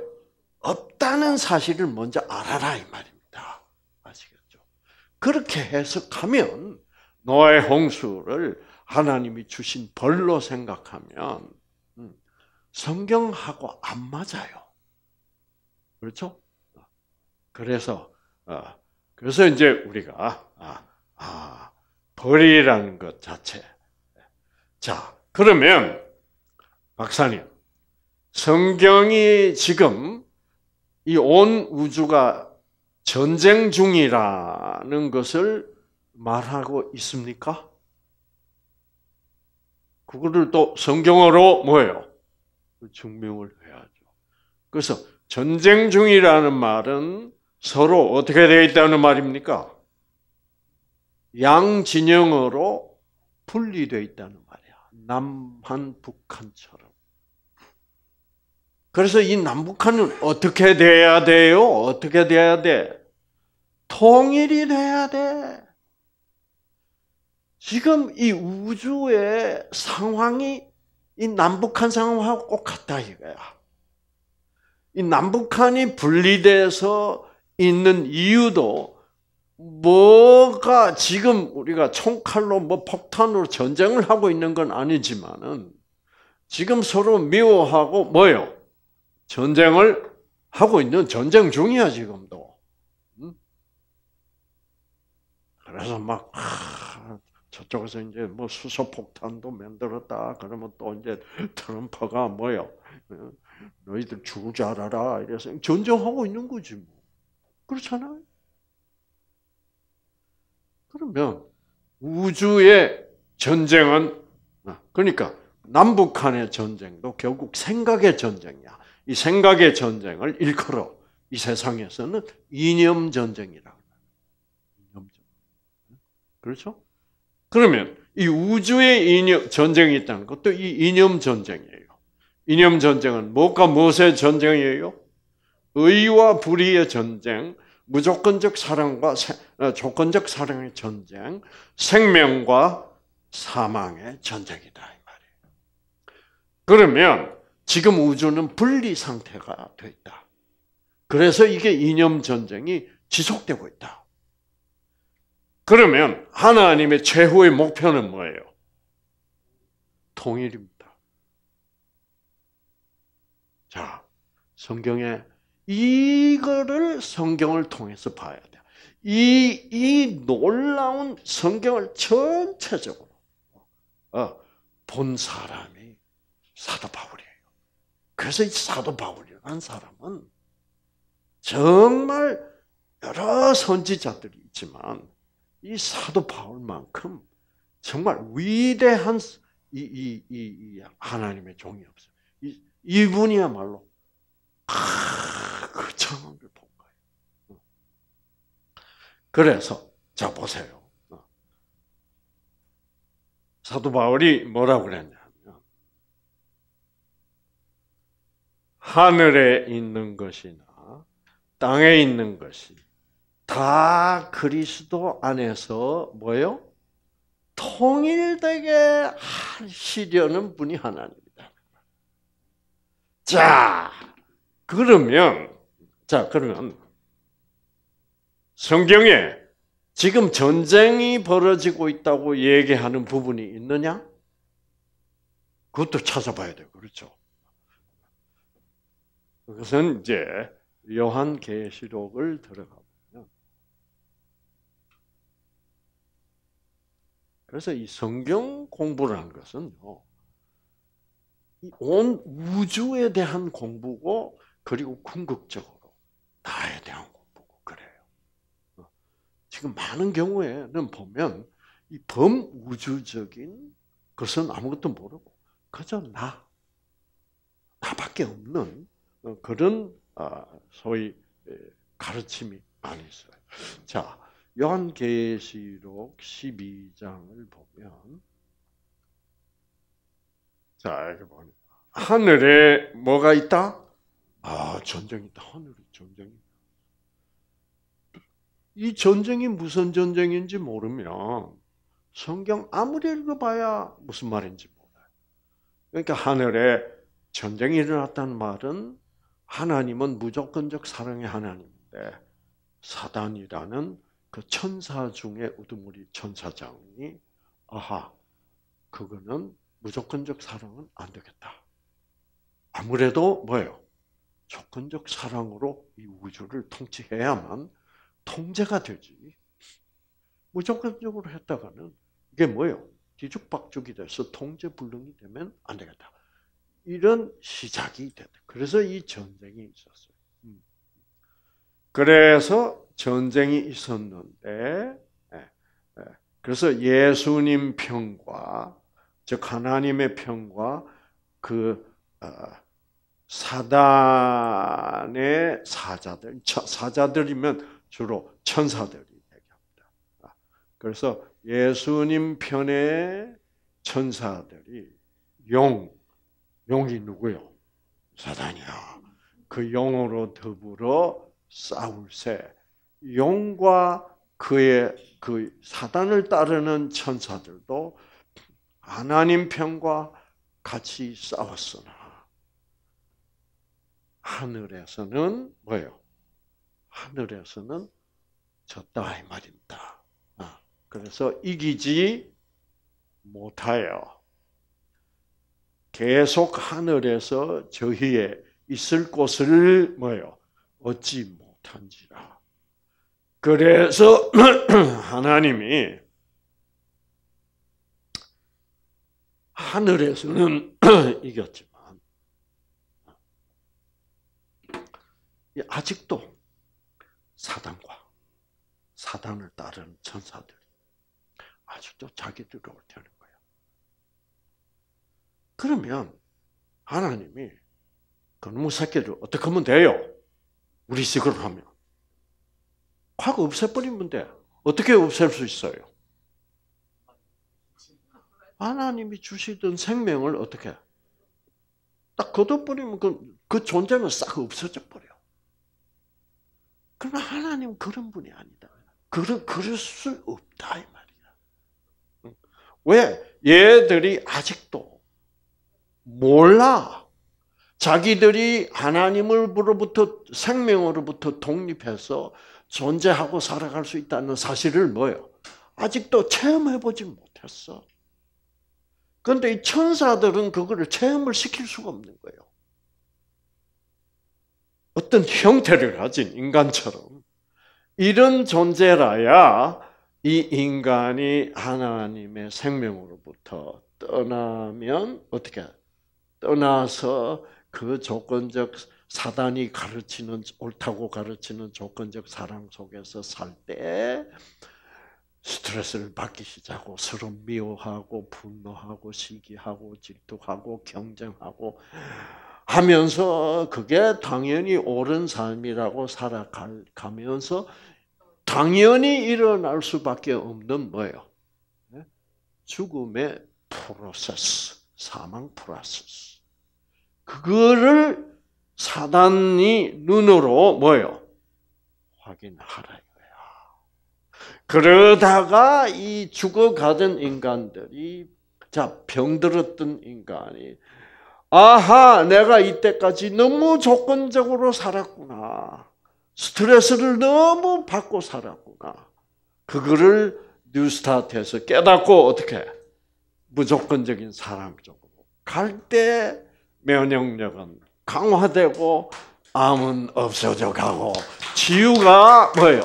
Speaker 1: 없다는 사실을 먼저 알아라 이 말입니다. 아시겠죠? 그렇게 해석하면 노아의 홍수를 하나님이 주신 벌로 생각하면 음, 성경하고 안 맞아요. 그렇죠? 그래서 어, 그래서 이제 우리가 아, 아 벌이라는 것 자체. 자 그러면 박사님 성경이 지금 이 온 우주가 전쟁 중이라는 것을 말하고 있습니까? 그거를 또 성경으로 뭐예요? 그 증명을 해야죠. 그래서 전쟁 중이라는 말은 서로 어떻게 되어 있다는 말입니까? 양 진영으로 분리되어 있다는 말이야. 남한 북한처럼. 그래서 이 남북한은 어떻게 돼야 돼요? 어떻게 돼야 돼? 통일이 돼야 돼. 지금 이 우주의 상황이 이 남북한 상황하고 꼭같다 이거야. 이 남북한이 분리돼서 있는 이유도 뭐가 지금 우리가 총칼로 뭐 폭탄으로 전쟁을 하고 있는 건 아니지만은 지금 서로 미워하고 뭐요? 전쟁을 하고 있는 전쟁 중이야 지금도. 그래서 막 저쪽에서 이제 뭐 수소 폭탄도 만들었다. 그러면 또 이제 트럼프가 뭐요? 어, 너희들 죽을 줄 알아라. 이래서 전쟁하고 있는 거지 뭐. 그렇잖아요. 그러면 우주의 전쟁은 아, 그러니까 남북한의 전쟁도 결국 생각의 전쟁이야. 이 생각의 전쟁을 일컬어 이 세상에서는 이념 전쟁이라고. 이념 전쟁. 그렇죠? 그러면 이 우주의 이념 전쟁이 있다는 것도 이 이념 전쟁이에요. 이념 전쟁은 무엇과 무엇의 전쟁이에요? 의와 불의의 전쟁, 무조건적 사랑과 어, 조건적 사랑의 전쟁, 생명과 사망의 전쟁이다 이 말이에요. 그러면 지금 우주는 분리 상태가 되어 있다. 그래서 이게 이념 전쟁이 지속되고 있다. 그러면 하나님의 최후의 목표는 뭐예요? 통일입니다. 자, 성경에 이거를 성경을 통해서 봐야 돼. 이, 이 놀라운 성경을 전체적으로 어, 본 사람이 사도 바울이에요. 그래서 이 사도 바울이라는 사람은 정말 여러 선지자들이 있지만 이 사도 바울만큼 정말 위대한 이, 이, 이, 이 하나님의 종이 없어요. 이, 이분이야말로 아, 그 장면을 본 거예요. 어. 그래서 자 보세요. 어. 사도 바울이 뭐라고 그랬냐? 하늘에 있는 것이나 땅에 있는 것이 다 그리스도 안에서 뭐요? 통일되게 하시려는 분이 하나님니다 자, 그러면, 자, 그러면, 성경에 지금 전쟁이 벌어지고 있다고 얘기하는 부분이 있느냐? 그것도 찾아봐야 돼요. 그렇죠? 그것은 이제 요한계시록을 들어가 그래서 이 성경 공부를 한것은온 우주에 대한 공부고, 그리고 궁극적으로 나에 대한 공부고, 그래요. 어, 지금 많은 경우에는 보면, 이 범우주적인 것은 아무것도 모르고, 그저 나, 나밖에 없는 어, 그런 아, 소위 가르침이 많이 있어요. 자, 요한계시록 12장을 보면 자 이렇게 보면 하늘에 뭐가 있다? 아 전쟁이 있다. 하늘에 전쟁이 이 전쟁이 무슨 전쟁인지 모르면 성경 아무리 읽어봐야 무슨 말인지 몰라요. 그러니까 하늘에 전쟁이 일어났다는 말은 하나님은 무조건적 사랑의 하나님인데 사단이라는 그 천사 중에 우두머리 천사장이 아하 그거는 무조건적 사랑은 안 되겠다. 아무래도 뭐예요? 조건적 사랑으로 이 우주를 통치해야만 통제가 되지. 무조건적으로 했다가는 이게 뭐예요? 뒤죽박죽이 돼서 통제 불능이 되면 안 되겠다. 이런 시작이 됐다. 그래서 이 전쟁이 있었어요. 음. 그래서 전쟁이 있었는데 예, 예. 그래서 예수님 편과 즉 하나님의 편과 그 어, 사단의 사자들 사자들이면 주로 천사들이 얘기합니다. 그래서 예수님 편의 천사들이 용 용이 누구요? 사단이야. 그 용으로 더불어 싸울세 용과 그의 그 사단을 따르는 천사들도 하나님 편과 같이 싸웠으나 하늘에서는 뭐예요? 하늘에서는 졌다 이 말입니다. 아, 그래서 이기지 못하여 계속 하늘에서 저희의 있을 곳을 뭐요 얻지 못한지라. 그래서 하나님이 하늘에서는 이겼지만 아직도 사단과 사단을 따르는 천사들이 아직도 자기들로올 테는 거예요 그러면 하나님이 그놈의 새끼를 어떻게 하면 돼요? 우리 식으로 하면. 확 없애버리면 돼. 어떻게 없앨 수 있어요? 하나님이 주시던 생명을 어떻게 딱 걷어버리면 그, 그 존재는 싹 없어져 버려. 그러나 하나님 그런 분이 아니다. 그런 그럴 수 없다 이 말이야. 왜 얘들이 아직도 몰라? 자기들이 하나님을로부터 생명으로부터 독립해서 존재하고 살아갈 수 있다는 사실을 뭐요? 아직도 체험해보지 못했어. 그런데 이 천사들은 그거를 체험을 시킬 수가 없는 거예요. 어떤 형태를 가진 인간처럼 이런 존재라야 이 인간이 하나님의 생명으로부터 떠나면 어떻게 떠나서 그 조건적 사단이 가르치는 옳다고 가르치는 조건적 사랑 속에서 살 때 스트레스를 받기 시작하고 서로 미워하고 분노하고 시기하고 질투하고 경쟁하고 하면서 그게 당연히 옳은 삶이라고 살아가면서 당연히 일어날 수밖에 없는 뭐예요? 예? 죽음의 프로세스, 사망 프로세스. 그거를 사단이 눈으로 뭐요? 확인하라 이거야. 그러다가 이 죽어가던 인간들이 자 병들었던 인간이 아하 내가 이때까지 너무 조건적으로 살았구나 스트레스를 너무 받고 살았구나 그거를 뉴스타트에서 깨닫고 어떻게 무조건적인 사람적으로 갈 때 면역력은 강화되고 암은 없어져 가고 치유가 뭐예요?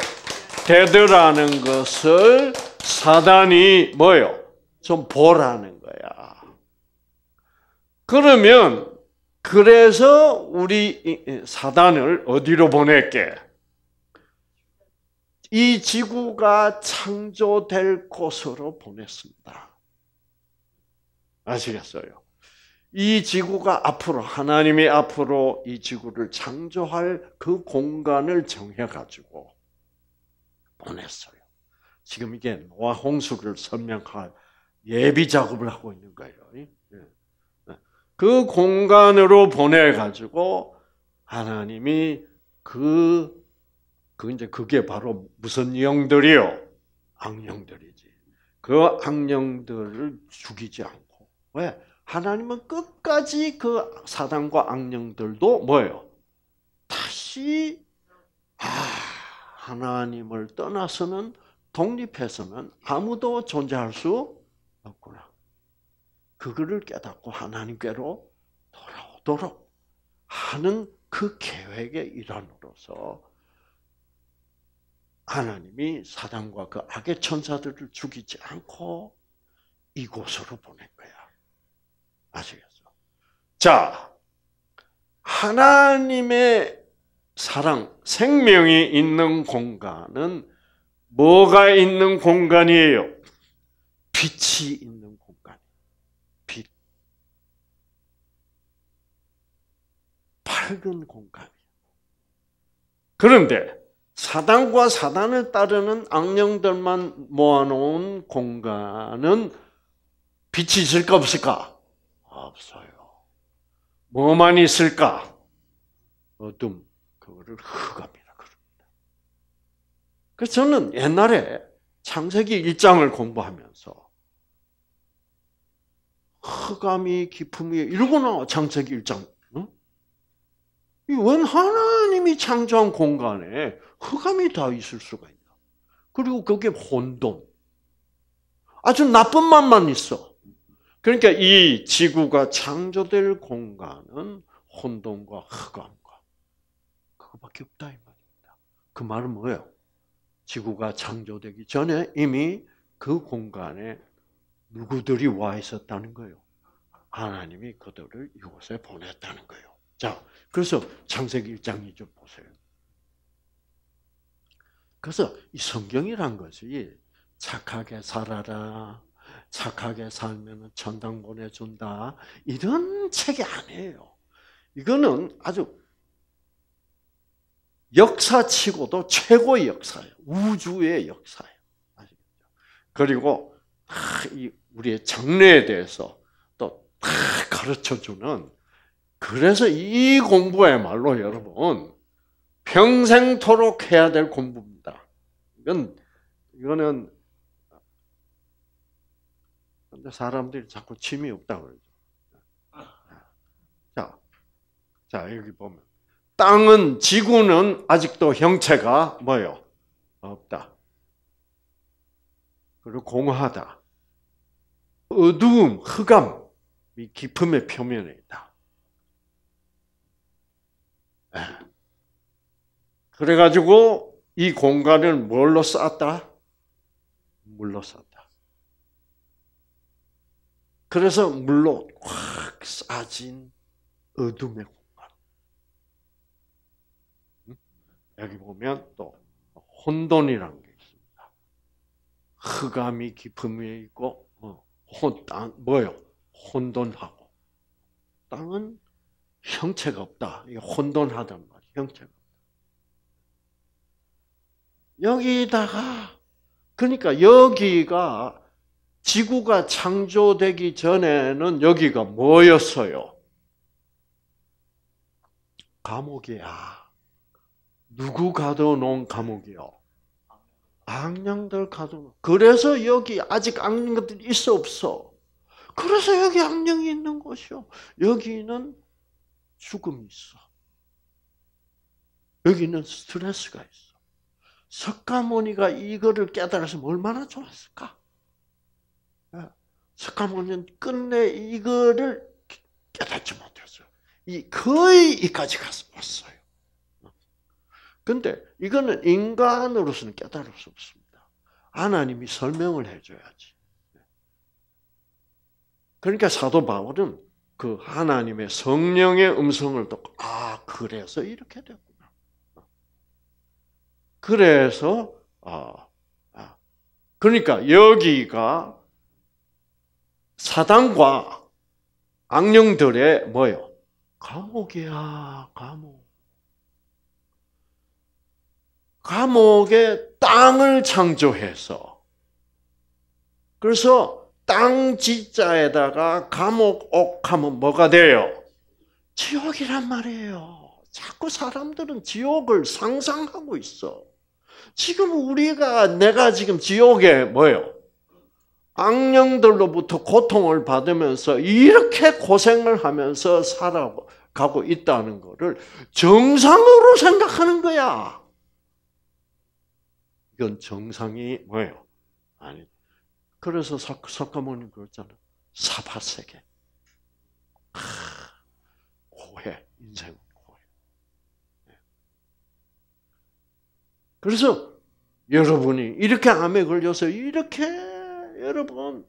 Speaker 1: 되더라는 것을 사단이 뭐예요? 좀 보라는 거야. 그러면 그래서 우리 사단을 어디로 보낼게? 이 지구가 창조될 곳으로 보냈습니다. 아시겠어요? 이 지구가 앞으로 하나님이 앞으로 이 지구를 창조할 그 공간을 정해 가지고 보냈어요. 지금 이게 노아 홍수를 설명할 예비 작업을 하고 있는 거예요. 예. 예. 그 공간으로 보내 가지고 하나님이 그그 그 이제 그게 바로 무슨 영들이요? 악령들이지. 그 악령들을 죽이지 않고 왜? 하나님은 끝까지 그 사단과 악령들도 뭐예요? 다시 아, 하나님을 떠나서는 독립해서는 아무도 존재할 수 없구나. 그거를 깨닫고 하나님께로 돌아오도록 하는 그 계획의 일환으로서 하나님이 사단과 그 악의 천사들을 죽이지 않고 이곳으로 보낸 거야. 아시겠죠? 자, 하나님의 사랑, 생명이 있는 공간은 뭐가 있는 공간이에요? 빛이 있는 공간. 빛. 밝은 공간. 그런데 사단과 사단을 따르는 악령들만 모아놓은 공간은 빛이 있을까 없을까? 없어요. 뭐만 있을까? 어둠, 그거를 흑합니다. 그럽니다. 그래서 저는 옛날에 창세기 1장을 공부하면서 흑암이 기품이 이러구나 창세기 1장. 응? 웬 하나님이 창조한 공간에 흑암이 다 있을 수가 있나? 그리고 그게 혼돈. 아주 나쁜 맛만 있어. 그러니까 이 지구가 창조될 공간은 혼돈과 흑암과 그거밖에 없다 이 말입니다. 그 말은 뭐예요? 지구가 창조되기 전에 이미 그 공간에 누구들이 와 있었다는 거예요. 하나님이 그들을 이곳에 보냈다는 거예요. 자, 그래서 창세기 1장 2절 보세요. 그래서 이 성경이란 것이 착하게 살아라, 착하게 살면 천당 보내준다. 이런 책이 아니에요. 이거는 아주 역사치고도 최고의 역사예요. 우주의 역사예요. 아시겠죠? 그리고 아, 우리의 장래에 대해서 또 다 가르쳐주는 그래서 이 공부야말로 여러분 평생토록 해야 될 공부입니다. 이건 이거는 근데 사람들이 자꾸 침이 없다 그러죠. 자, 자 여기 보면 땅은 지구는 아직도 형체가 뭐요? 없다. 그리고 공허하다. 어두움, 흑암이 깊음의 표면에 있다. 예. 그래가지고 이 공간을 뭘로 쌌다? 물로 쌌다. 그래서 물로 확 싸진 어둠의 공간. 여기 보면 또 혼돈이라는 게 있습니다. 흑암이 깊음에 있고 어, 혼, 땅, 뭐요? 혼돈하고 땅은 형체가 없다. 혼돈하단 말, 형체가 없다. 여기다가 그러니까 여기가 지구가 창조되기 전에는 여기가 뭐였어요? 감옥이야. 누구 가둬놓은 감옥이요? 악령들 가둬놓은. 그래서 여기 아직 악령들이 있어 없어. 그래서 여기 악령이 있는 곳이요. 여기는 죽음이 있어. 여기는 스트레스가 있어. 석가모니가 이거를 깨달아서 얼마나 좋았을까? 석가모니는 끝내 이거를 깨닫지 못했어요. 이 거의 이까지 갔어요 근데 이거는 인간으로서는 깨달을 수 없습니다. 하나님이 설명을 해줘야지. 그러니까 사도 바울은 그 하나님의 성령의 음성을 듣고 아 그래서 이렇게 됐구나. 그래서 아, 아. 그러니까 여기가 사단과 악령들의 뭐요? 감옥이야, 감옥. 감옥에 땅을 창조해서 그래서 땅 지자에다가 감옥 옥하면 뭐가 돼요? 지옥이란 말이에요. 자꾸 사람들은 지옥을 상상하고 있어. 지금 우리가 내가 지금 지옥에 뭐요? 악령들로부터 고통을 받으면서 이렇게 고생을 하면서 살아가고 있다는 것을 정상으로 생각하는 거야. 이건 정상이 뭐예요? 아니. 그래서 석가모니 그랬잖아. 사바세계. 고해. 인생 고해. 네. 그래서 여러분이 이렇게 암에 걸려서 이렇게 여러분,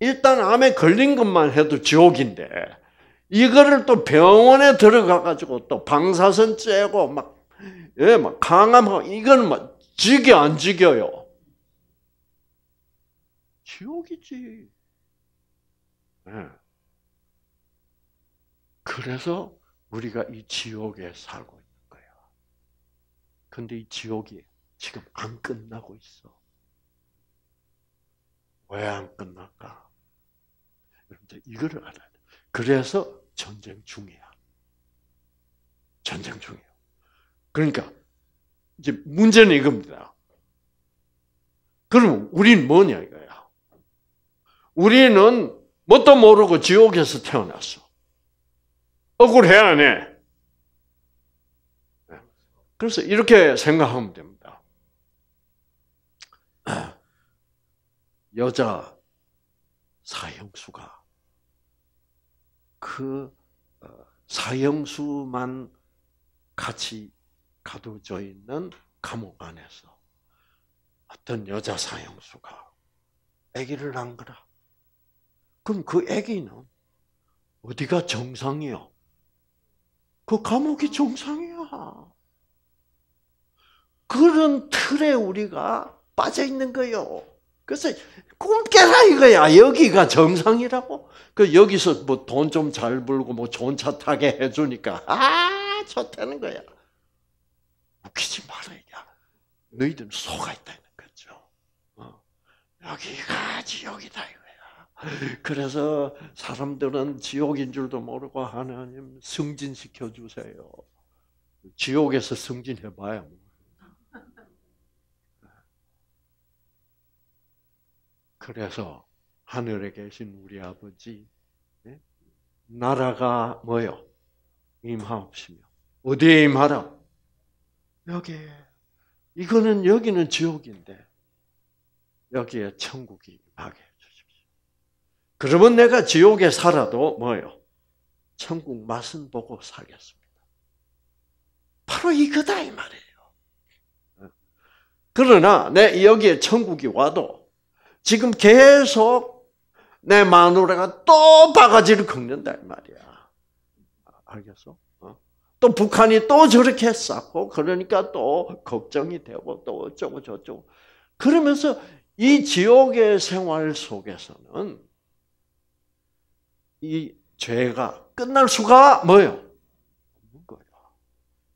Speaker 1: 일단 암에 걸린 것만 해도 지옥인데, 이거를 또 병원에 들어가가지고 또 방사선 쬐고 막, 예, 막 강함하고, 이건 막 뭐 지겨 안 지겨요? 지옥이지. 예. 그래서 우리가 이 지옥에 살고 있는 거야. 근데 이 지옥이 지금 안 끝나고 있어. 왜안 끝날까? 여러분들 이거를 알아야 돼. 그래서 전쟁 중이야. 전쟁 중이에 그러니까 이제 문제는 이겁니다. 그럼 우리 뭐냐 이거야. 우리는 뭣도 모르고 지옥에서 태어났어. 억울해 안 해. 그래서 이렇게 생각하면 됩니다. 여자 사형수가 그 어, 사형수만 같이 가둬져 있는 감옥 안에서 어떤 여자 사형수가 아기를 낳은 거라. 그럼 그 아기는 어디가 정상이요? 그 감옥이 정상이야. 그런 틀에 우리가 빠져 있는 거요. 그래서 꿈깨라 이거야. 여기가 정상이라고. 그 여기서 뭐 돈 좀 잘 벌고 뭐 좋은 차 타게 해주니까 아 좋다는 거야. 웃기지 말아야. 너희들 속아 있다는 거죠. 어. 여기까지 여기다 이거야. 그래서 사람들은 지옥인 줄도 모르고 하나님 승진시켜 주세요. 지옥에서 승진해봐야 그래서 하늘에 계신 우리 아버지 네? 나라가 뭐요? 임하옵시며 어디에 임하라? 여기 에 이거는 여기는 지옥인데 여기에 천국이 임하게 해주십시오. 그러면 내가 지옥에 살아도 뭐요? 천국 맛은 보고 살겠습니다. 바로 이거다 이 말이에요. 예? 그러나 내 여기에 천국이 와도 지금 계속 내 마누라가 또 바가지를 긁는다 이 말이야. 알겠어? 어? 또 북한이 또 저렇게 쌓고 그러니까 또 걱정이 되고 또 어쩌고 저쩌고 그러면서 이 지옥의 생활 속에서는 이 죄가 끝날 수가 뭐예요? 없는 거예요.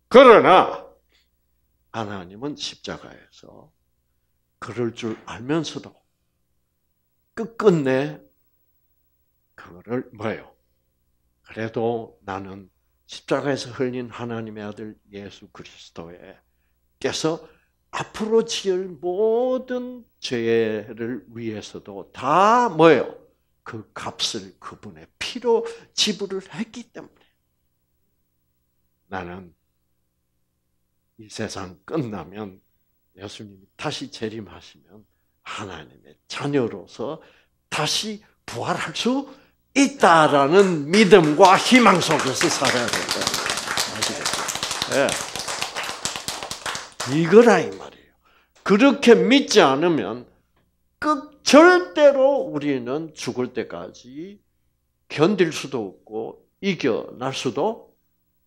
Speaker 1: 그러나 하나님은 십자가에서 그럴 줄 알면서도 끝끝내 그거를 뭐예요? 그래도 나는 십자가에서 흘린 하나님의 아들 예수 그리스도의 께서 앞으로 지을 모든 죄를 위해서도 다 뭐예요? 그 값을 그분의 피로 지불을 했기 때문에 나는 이 세상 끝나면 예수님이 다시 재림하시면 하나님의 자녀로서 다시 부활할 수 있다라는 믿음과 희망 속에서 살아야 된다. 아시겠죠? 네. 예. 이거라 이 말이에요. 그렇게 믿지 않으면 끝 절대로 우리는 죽을 때까지 견딜 수도 없고 이겨날 수도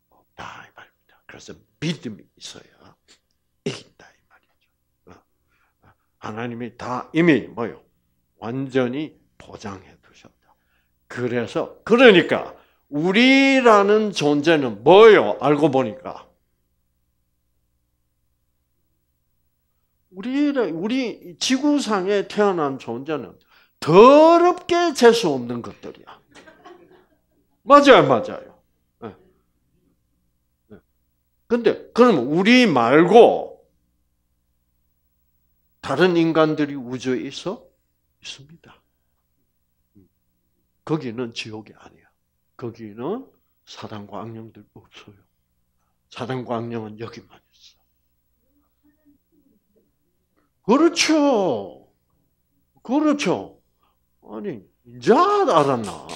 Speaker 1: 없다 이 말입니다. 그래서 믿음이 있어요. 하나님이 다 이미 뭐요? 완전히 보장해 두셨다. 그래서 그러니까 우리라는 존재는 뭐요? 알고 보니까 우리 우리 지구상에 태어난 존재는 더럽게 재수 없는 것들이야. 맞아요, 맞아요. 네. 네. 근데 그럼 우리 말고 다른 인간들이 우주에 있어? 있습니다. 거기는 지옥이 아니야. 거기는 사단과 악령들 없어요. 사단과 악령은 여기만 있어. 그렇죠. 그렇죠. 아니, 잘 알았나.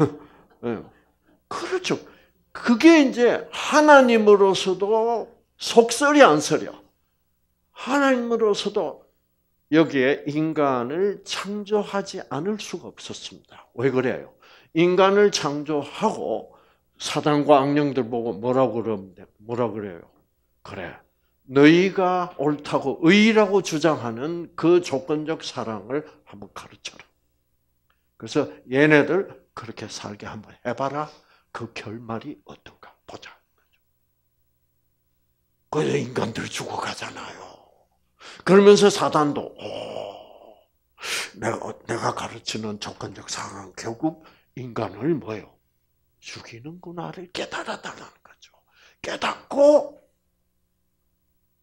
Speaker 1: 예. 그렇죠. 그게 이제 하나님으로서도 속설이 안 서려. 하나님으로서도 여기에 인간을 창조하지 않을 수가 없었습니다. 왜 그래요? 인간을 창조하고 사단과 악령들 보고 뭐라고 그러는데 뭐라 그래요? 그래. 너희가 옳다고 의라고 주장하는 그 조건적 사랑을 한번 가르쳐라. 그래서 얘네들 그렇게 살게 한번 해봐라. 그 결말이 어떤가 보자. 그래서 인간들 죽어가잖아요. 그러면서 사단도 오, 어, 내가 내가 가르치는 조건적 상황 결국 인간을 뭐요 죽이는구나를 깨달았다는 거죠. 깨닫고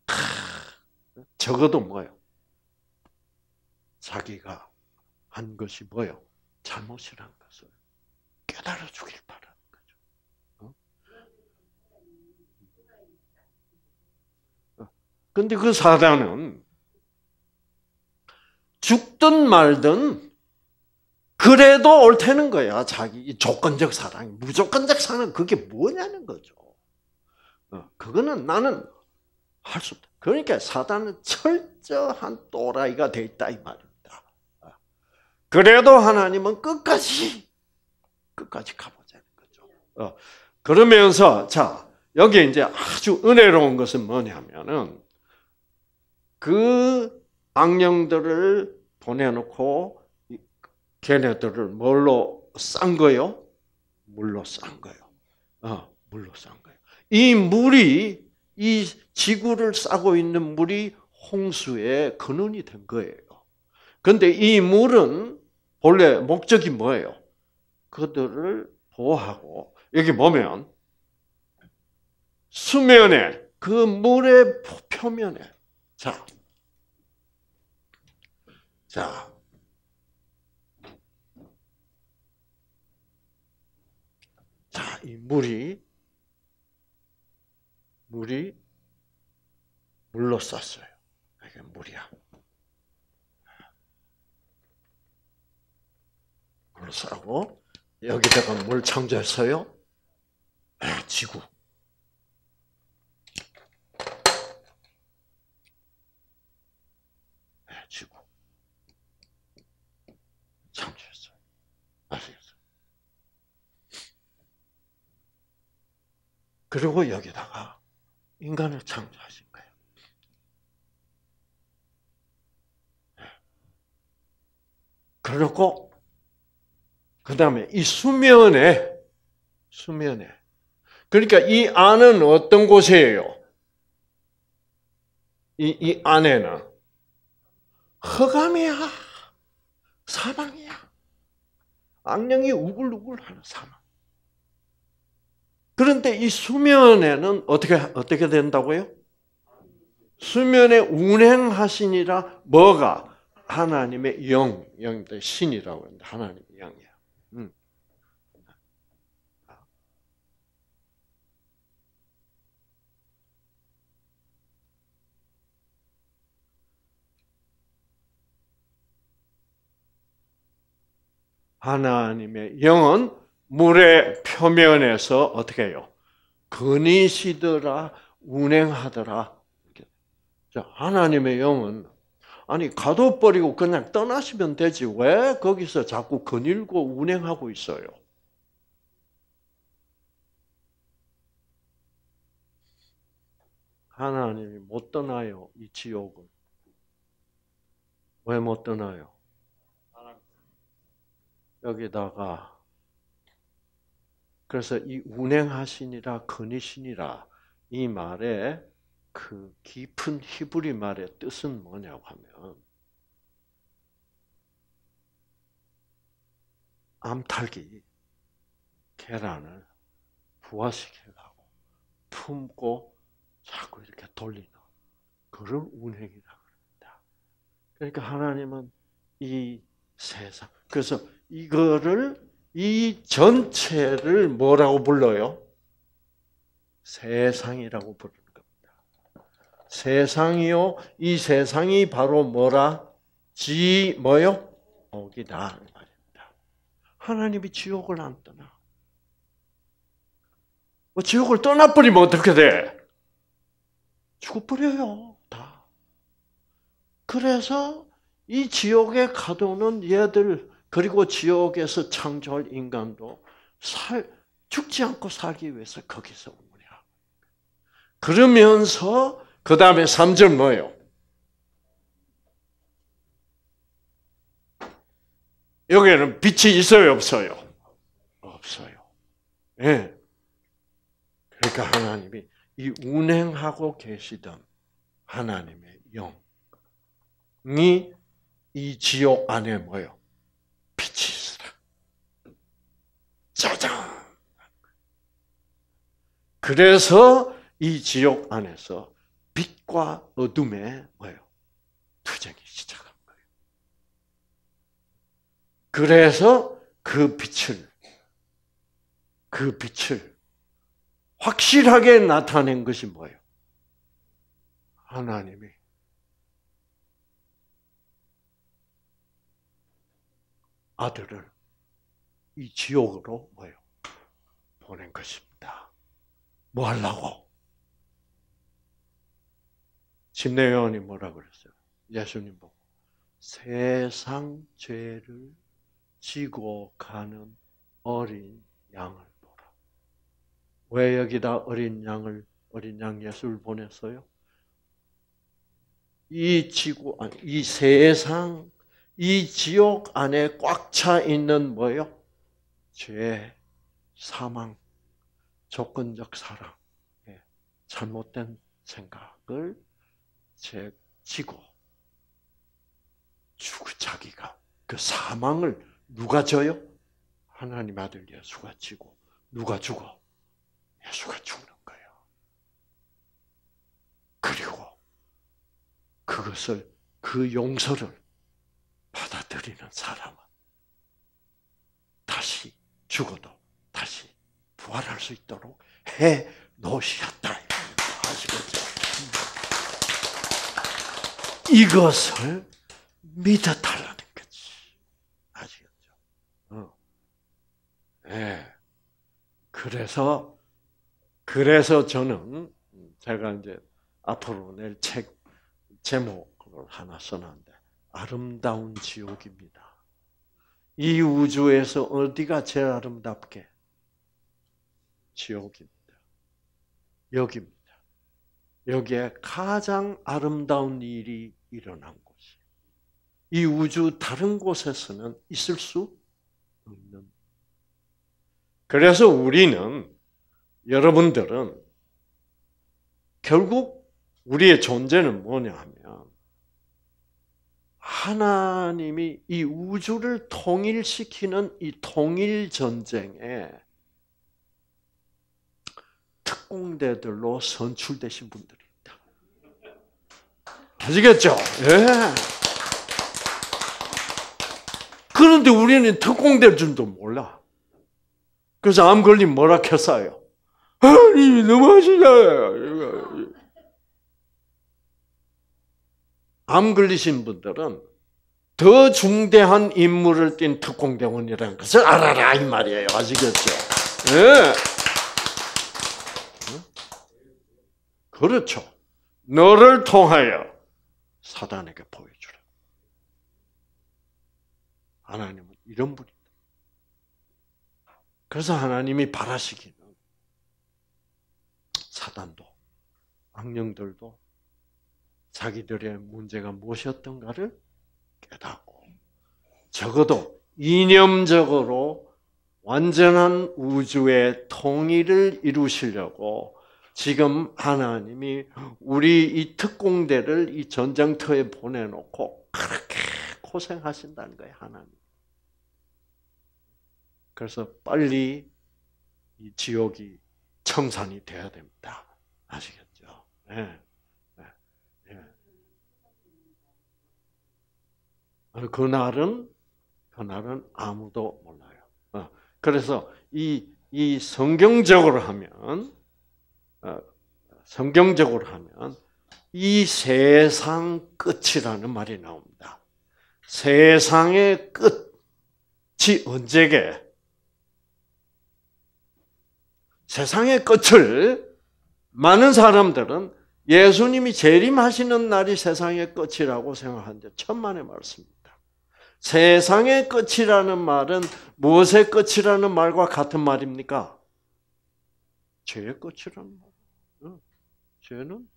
Speaker 1: 크, 적어도 뭐요 자기가 한 것이 뭐요 잘못이란 것을 깨달아 주길 바라. 근데 그 사단은 죽든 말든 그래도 옳다는 거야. 자기 조건적 사랑, 무조건적 사랑 그게 뭐냐는 거죠. 어, 그거는 나는 할 수 없다. 그러니까 사단은 철저한 또라이가 돼 있다 이 말입니다. 어, 그래도 하나님은 끝까지 끝까지 가보자는 거죠. 어, 그러면서 자 여기 이제 아주 은혜로운 것은 뭐냐면은 그 악령들을 보내놓고 걔네들을 뭘로 싼 거요? 물로 싼 거요. 어, 물로 싼 거요. 이 물이 이 지구를 싸고 있는 물이 홍수의 근원이 된 거예요. 근데 이 물은 본래 목적이 뭐예요? 그들을 보호하고 여기 보면 수면에 그 물의 표면에 자 자, 자, 이 물이, 물이 물로 쌌어요. 이게 물이야. 물로 싸고, 여기다가 물 창조했어요. 아, 지구. 그리고 여기다가 인간을 창조하신 거예요. 네. 그래고그 다음에 이 수면에 수면에 그러니까 이 안은 어떤 곳이에요? 이, 이 안에는 허감이야 사망이야 악령이 우글우글하는 사망 그런데 이 수면에는 어떻게, 어떻게 된다고요? 수면에 운행하시니라 뭐가? 하나님의 영, 영인 신이라고 하는데 하나님의 영이야. 음. 하나님의 영은 물의 표면에서 어떻게 해요? 거니시더라 운행하더라. 자, 하나님의 영은 아니 가둬버리고 그냥 떠나시면 되지 왜 거기서 자꾸 거닐고 운행하고 있어요? 하나님이 못 떠나요 이 지옥은 왜 못 떠나요? 여기다가 그래서 이 운행하시니라 거니시니라 이말에그 깊은 히브리 말의 뜻은 뭐냐고 하면 암탉이 계란을 부화시키려고 품고 자꾸 이렇게 돌리는 그런 운행이라고 합니다. 그러니까 하나님은 이 세상 그래서 이거를 이 전체를 뭐라고 불러요? 세상이라고 부르는 겁니다. 세상이요. 이 세상이 바로 뭐라? 지, 뭐요? 옥이다. 말입니다. 하나님이 지옥을 안 떠나. 뭐 지옥을 떠나버리면 어떻게 돼? 죽어버려요. 다. 그래서 이 지옥에 가두는 얘들, 그리고 지옥에서 창조할 인간도 살, 죽지 않고 살기 위해서 거기서 오느냐. 그러면서 그 다음에 3절 뭐예요? 여기에는 빛이 있어요, 없어요? 없어요. 예. 그러니까 하나님이 이 운행하고 계시던 하나님의 영이 이 지옥 안에 뭐요? 짜잔! 그래서 이 지옥 안에서 빛과 어둠의 뭐예요? 투쟁이 시작한 거예요. 그래서 그 빛을 그 빛을 확실하게 나타낸 것이 뭐예요? 하나님이 아들을 이 지옥으로 뭐요 보낸 것입니다. 뭐 하려고? 집례요원이 뭐라 그랬어요? 예수님 보고 세상 죄를 지고 가는 어린 양을 보라. 왜 여기다 어린 양을 어린 양 예수를 보냈어요? 이 지구 이 세상 이 지옥 안에 꽉 차 있는 뭐요 죄, 사망, 조건적 사랑, 예, 잘못된 생각을 제치고 죽 자기가 그 사망을 누가 져요? 하나님 아들 예수가 지고 누가 죽어? 예수가 죽는 거예요. 그리고 그것을 그 용서를 받아들이는 사람은 다시 죽어도 다시 부활할 수 있도록 해 놓으셨다. 아시겠죠? 이것을 믿어달라는 거지. 아시겠죠? 어. 네. 그래서, 그래서 저는 제가 이제 앞으로 낼책 제목을 하나 써놨는데, 아름다운 지옥입니다. 이 우주에서 어디가 제일 아름답게? 지옥입니다. 여기입니다. 여기에 가장 아름다운 일이 일어난 곳이. 이 우주 다른 곳에서는 있을 수 없는. 그래서 우리는, 여러분들은, 결국 우리의 존재는 뭐냐 하면, 하나님이 이 우주를 통일시키는 이 통일 전쟁에 특공대들로 선출되신 분들입니다 되시겠죠? 예. 그런데 우리는 특공대 줄도 몰라. 그래서 암 걸리면 뭐라 캐싸요? 아니, 너무하시잖아요. 암 걸리신 분들은 더 중대한 임무를 띤 특공대원이라는 것을 알아라 이 말이에요. 아시겠죠? 네. 그렇죠. 너를 통하여 사단에게 보여주라. 하나님은 이런 분입니다. 그래서 하나님이 바라시기는 사단도, 악령들도 자기들의 문제가 무엇이었던가를 깨닫고 적어도 이념적으로 완전한 우주의 통일을 이루시려고 지금 하나님이 우리 이 특공대를 이 전쟁터에 보내놓고 그렇게 고생하신다는 거예요, 하나님. 그래서 빨리 이 지옥이 청산이 되어야 됩니다. 아시겠죠? 네. 그날은 그날은 아무도 몰라요. 어, 그래서 이, 이 성경적으로 하면 어, 성경적으로 하면 이 세상 끝이라는 말이 나옵니다. 세상의 끝이 언제게? 세상의 끝을 많은 사람들은 예수님이 재림하시는 날이 세상의 끝이라고 생각하는데 천만의 말씀입니다. 세상의 끝이라는 말은 무엇의 끝이라는 말과 같은 말입니까? 죄의 끝이라는 말. 죄는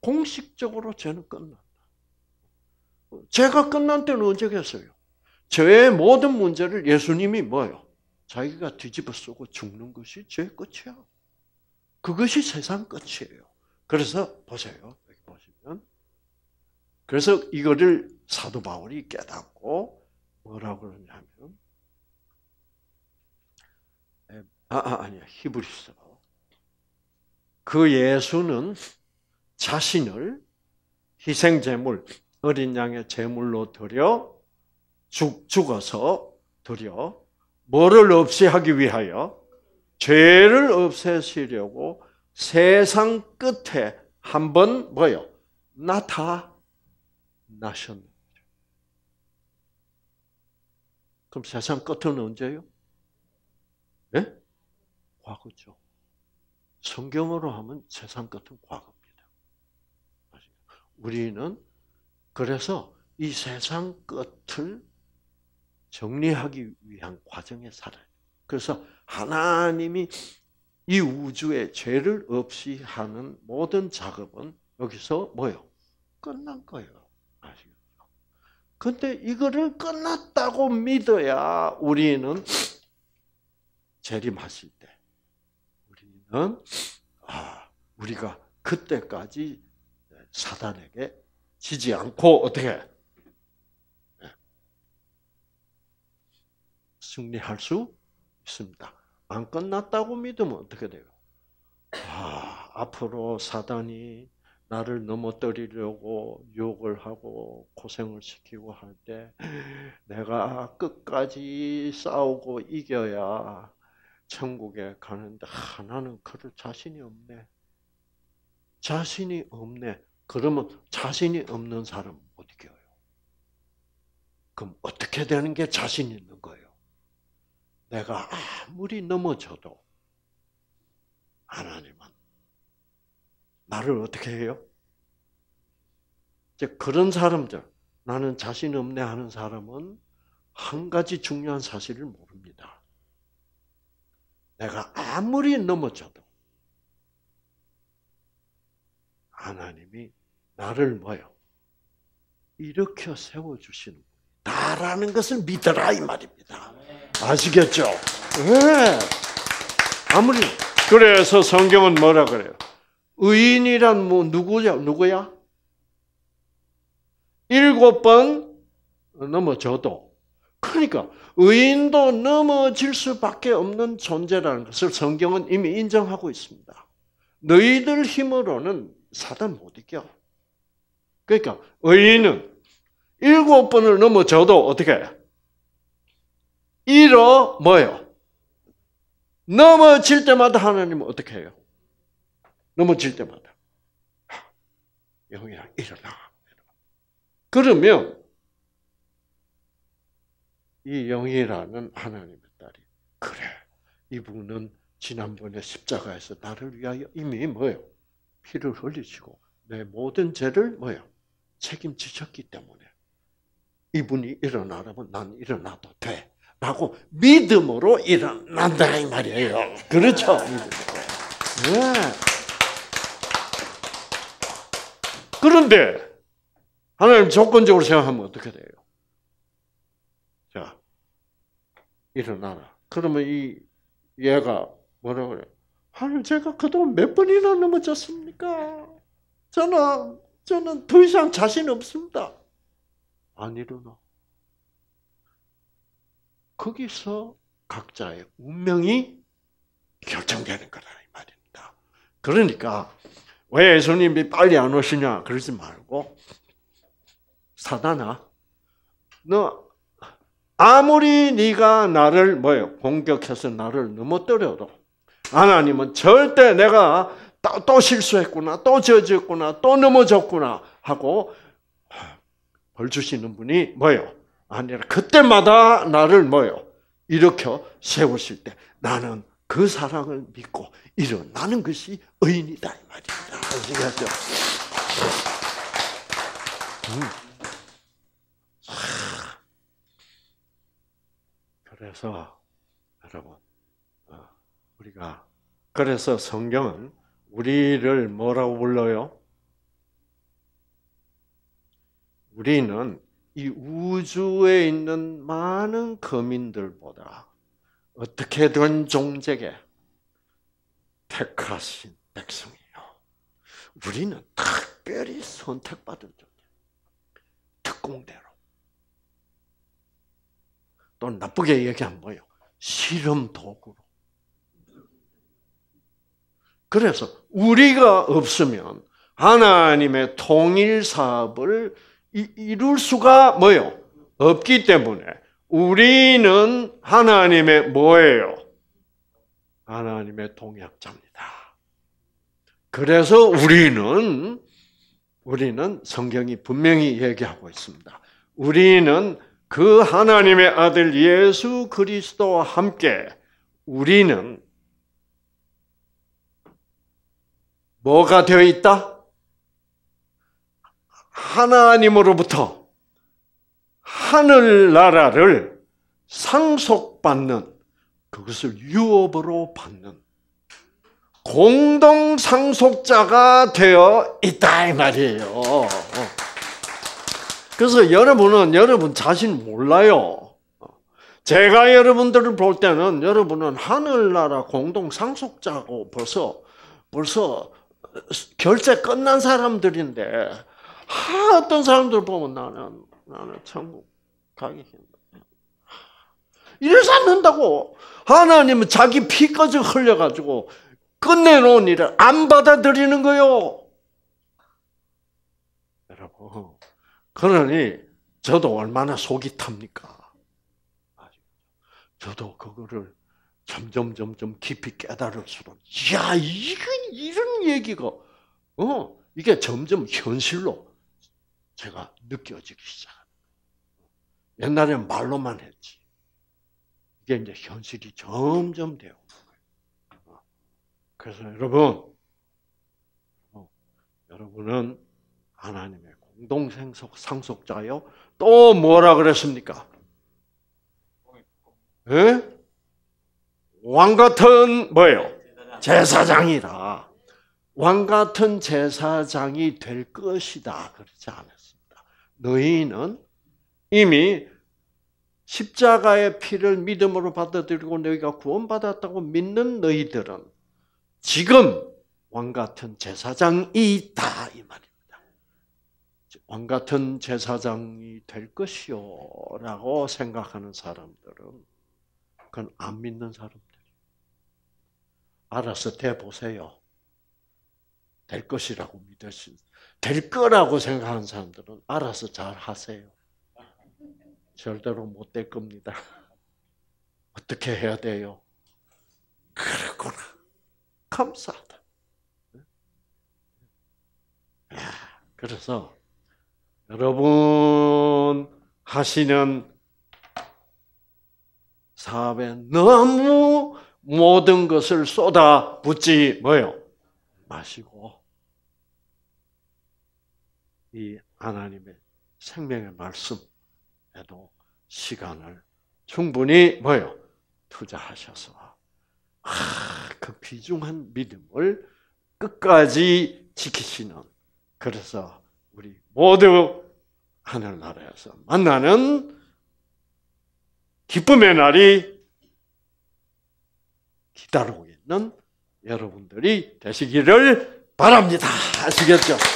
Speaker 1: 공식적으로 죄는 끝난다. 죄가 끝난 때는 언제겠어요? 죄의 모든 문제를 예수님이 뭐요? 자기가 뒤집어 쓰고 죽는 것이 죄의 끝이야. 그것이 세상 끝이에요. 그래서 보세요. 보시면 그래서 이거를 사도 바울이 깨닫고 뭐라고 그러냐면 아, 아 아니야 히브리서 그 예수는 자신을 희생 제물 어린 양의 제물로 드려 죽 죽어서 드려 뭐를 없애하기 위하여 죄를 없애시려고 세상 끝에 한번 뭐요 나타나셨네. 그럼 세상 끝은 언제요? 예? 과거죠. 성경으로 하면 세상 끝은 과거입니다. 우리는 그래서 이 세상 끝을 정리하기 위한 과정에 살아요. 그래서 하나님이 이 우주에 죄를 없이 하는 모든 작업은 여기서 뭐요? 끝난 거예요. 근데 이거를 끝났다고 믿어야 우리는 재림하실 때 우리는 아, 우리가 그때까지 사단에게 지지 않고 어떻게 승리할 수 있습니다. 안 끝났다고 믿으면 어떻게 돼요? 아, 앞으로 사단이 나를 넘어뜨리려고 욕을 하고 고생을 시키고 할 때 내가 끝까지 싸우고 이겨야 천국에 가는데 하나는 그럴 자신이 없네. 자신이 없네. 그러면 자신이 없는 사람 못 이겨요. 그럼 어떻게 되는 게 자신 있는 거예요? 내가 아무리 넘어져도 하나님은 나를 어떻게 해요? 이제 그런 사람들, 나는 자신 없네 하는 사람은 한 가지 중요한 사실을 모릅니다. 내가 아무리 넘어져도 하나님이 나를 뭐요? 일으켜 세워주시는 나라는 것을 믿어라 이 말입니다. 아시겠죠? 네. 아무리 그래서 성경은 뭐라 그래요? 의인이란 뭐누구냐 누구야? 일곱 번 넘어져도 그러니까 의인도 넘어질 수밖에 없는 존재라는 것을 성경은 이미 인정하고 있습니다. 너희들 힘으로는 사단 못 이겨. 그러니까 의인은 일곱 번을 넘어져도 어떻게 해요? 일어 뭐요? 넘어질 때마다 하나님은 어떻게 해요? 넘어질 때마다 영이야 일어나. 그러면 이 영이라는 하나님의 딸이 그래 이분은 지난번에 십자가에서 나를 위하여 이미 뭐요 피를 흘리시고 내 모든 죄를 뭐요 책임지셨기 때문에 이분이 일어나라면 난 일어나도 돼. 라고 믿음으로 일어난다 이 말이에요. 그렇죠? 네. 그런데 하나님 조건적으로 생각하면 어떻게 돼요? 자, 일어나라. 그러면 이 얘가 뭐라 그래? 하나님 제가 그동안 몇 번이나 넘어졌습니까? 저는 저는 더 이상 자신 없습니다. 안 일어나. 거기서 각자의 운명이 결정되는 거다 이 말입니다. 그러니까 왜 예수님이 빨리 안 오시냐? 그러지 말고, 사단아, 너 아무리 네가 나를 뭐예요? 공격해서 나를 넘어뜨려도 하나님은 절대 내가 또, 또 실수했구나, 또 저졌구나, 또 넘어졌구나 하고 벌 주시는 분이 뭐예요? 아니라 그때마다 나를 뭐예요? 일으켜 세우실 때 나는 그 사랑을 믿고 일어나는 것이 의인이다 이 말입니다. 아시겠죠? 음. 아. 그래서 여러분 어, 우리가 그래서 성경은 우리를 뭐라고 불러요? 우리는 이 우주에 있는 많은 거민들보다 어떻게 든 종제게 택하신 백성이요. 우리는 특별히 선택받은 존재. 특공대로. 또 나쁘게 얘기하면 뭐예요? 실험 도구로. 그래서 우리가 없으면 하나님의 통일 사업을 이룰 수가 뭐요? 없기 때문에 우리는 하나님의 뭐예요? 하나님의 동약자입니다. 그래서 우리는 우리는 성경이 분명히 얘기하고 있습니다. 우리는 그 하나님의 아들 예수 그리스도와 함께 우리는 뭐가 되어 있다? 하나님으로부터 하늘나라를 상속받는 그것을 유업으로 받는 공동 상속자가 되어 있다 이 말이에요. 그래서 여러분은 여러분 자신 몰라요. 제가 여러분들을 볼 때는 여러분은 하늘나라 공동 상속자고 벌써 벌써 결제 끝난 사람들인데 어떤 사람들 보면 나는 나는 천국 가기 힘들어. 이래서 안 된다고. 하나님은 자기 피까지 흘려가지고 끝내놓은 일을 안 받아들이는 거요. 여러분. 그러니 저도 얼마나 속이 탑니까? 저도 그거를 점점 점점 깊이 깨달을수록 야 이건 이런 얘기가 어 이게 점점 현실로 제가 느껴지기 시작. 옛날엔 말로만 했지. 이게 이제 현실이 점점 되어 오는 거예요. 그래서 여러분, 여러분은 하나님의 공동생속 상속자요. 또 뭐라 그랬습니까? 예? 왕 같은 뭐예요?
Speaker 2: 제사장이라.
Speaker 1: 왕 같은 제사장이 될 것이다. 그러지 않았습니다. 너희는 이미 십자가의 피를 믿음으로 받아들이고 너희가 구원받았다고 믿는 너희들은 지금 왕 같은 제사장이다 이 말입니다. 왕 같은 제사장이 될 것이요라고 생각하는 사람들은 그건 안 믿는 사람들. 알아서 대 보세요. 될 것이라고 믿으신 될 거라고 생각하는 사람들은 알아서 잘 하세요. 절대로 못 될 겁니다. 어떻게 해야 돼요? 그렇구나. 감사하다. 그래서 여러분 하시는 사업에 너무 모든 것을 쏟아 붓지 뭐요 마시고 이 하나님의 생명의 말씀 에도 시간을 충분히 뭐요 투자하셔서 아, 그 귀중한 믿음을 끝까지 지키시는 그래서 우리 모두 하늘나라에서 만나는 기쁨의 날이 기다리고 있는 여러분들이 되시기를 바랍니다. 아시겠죠?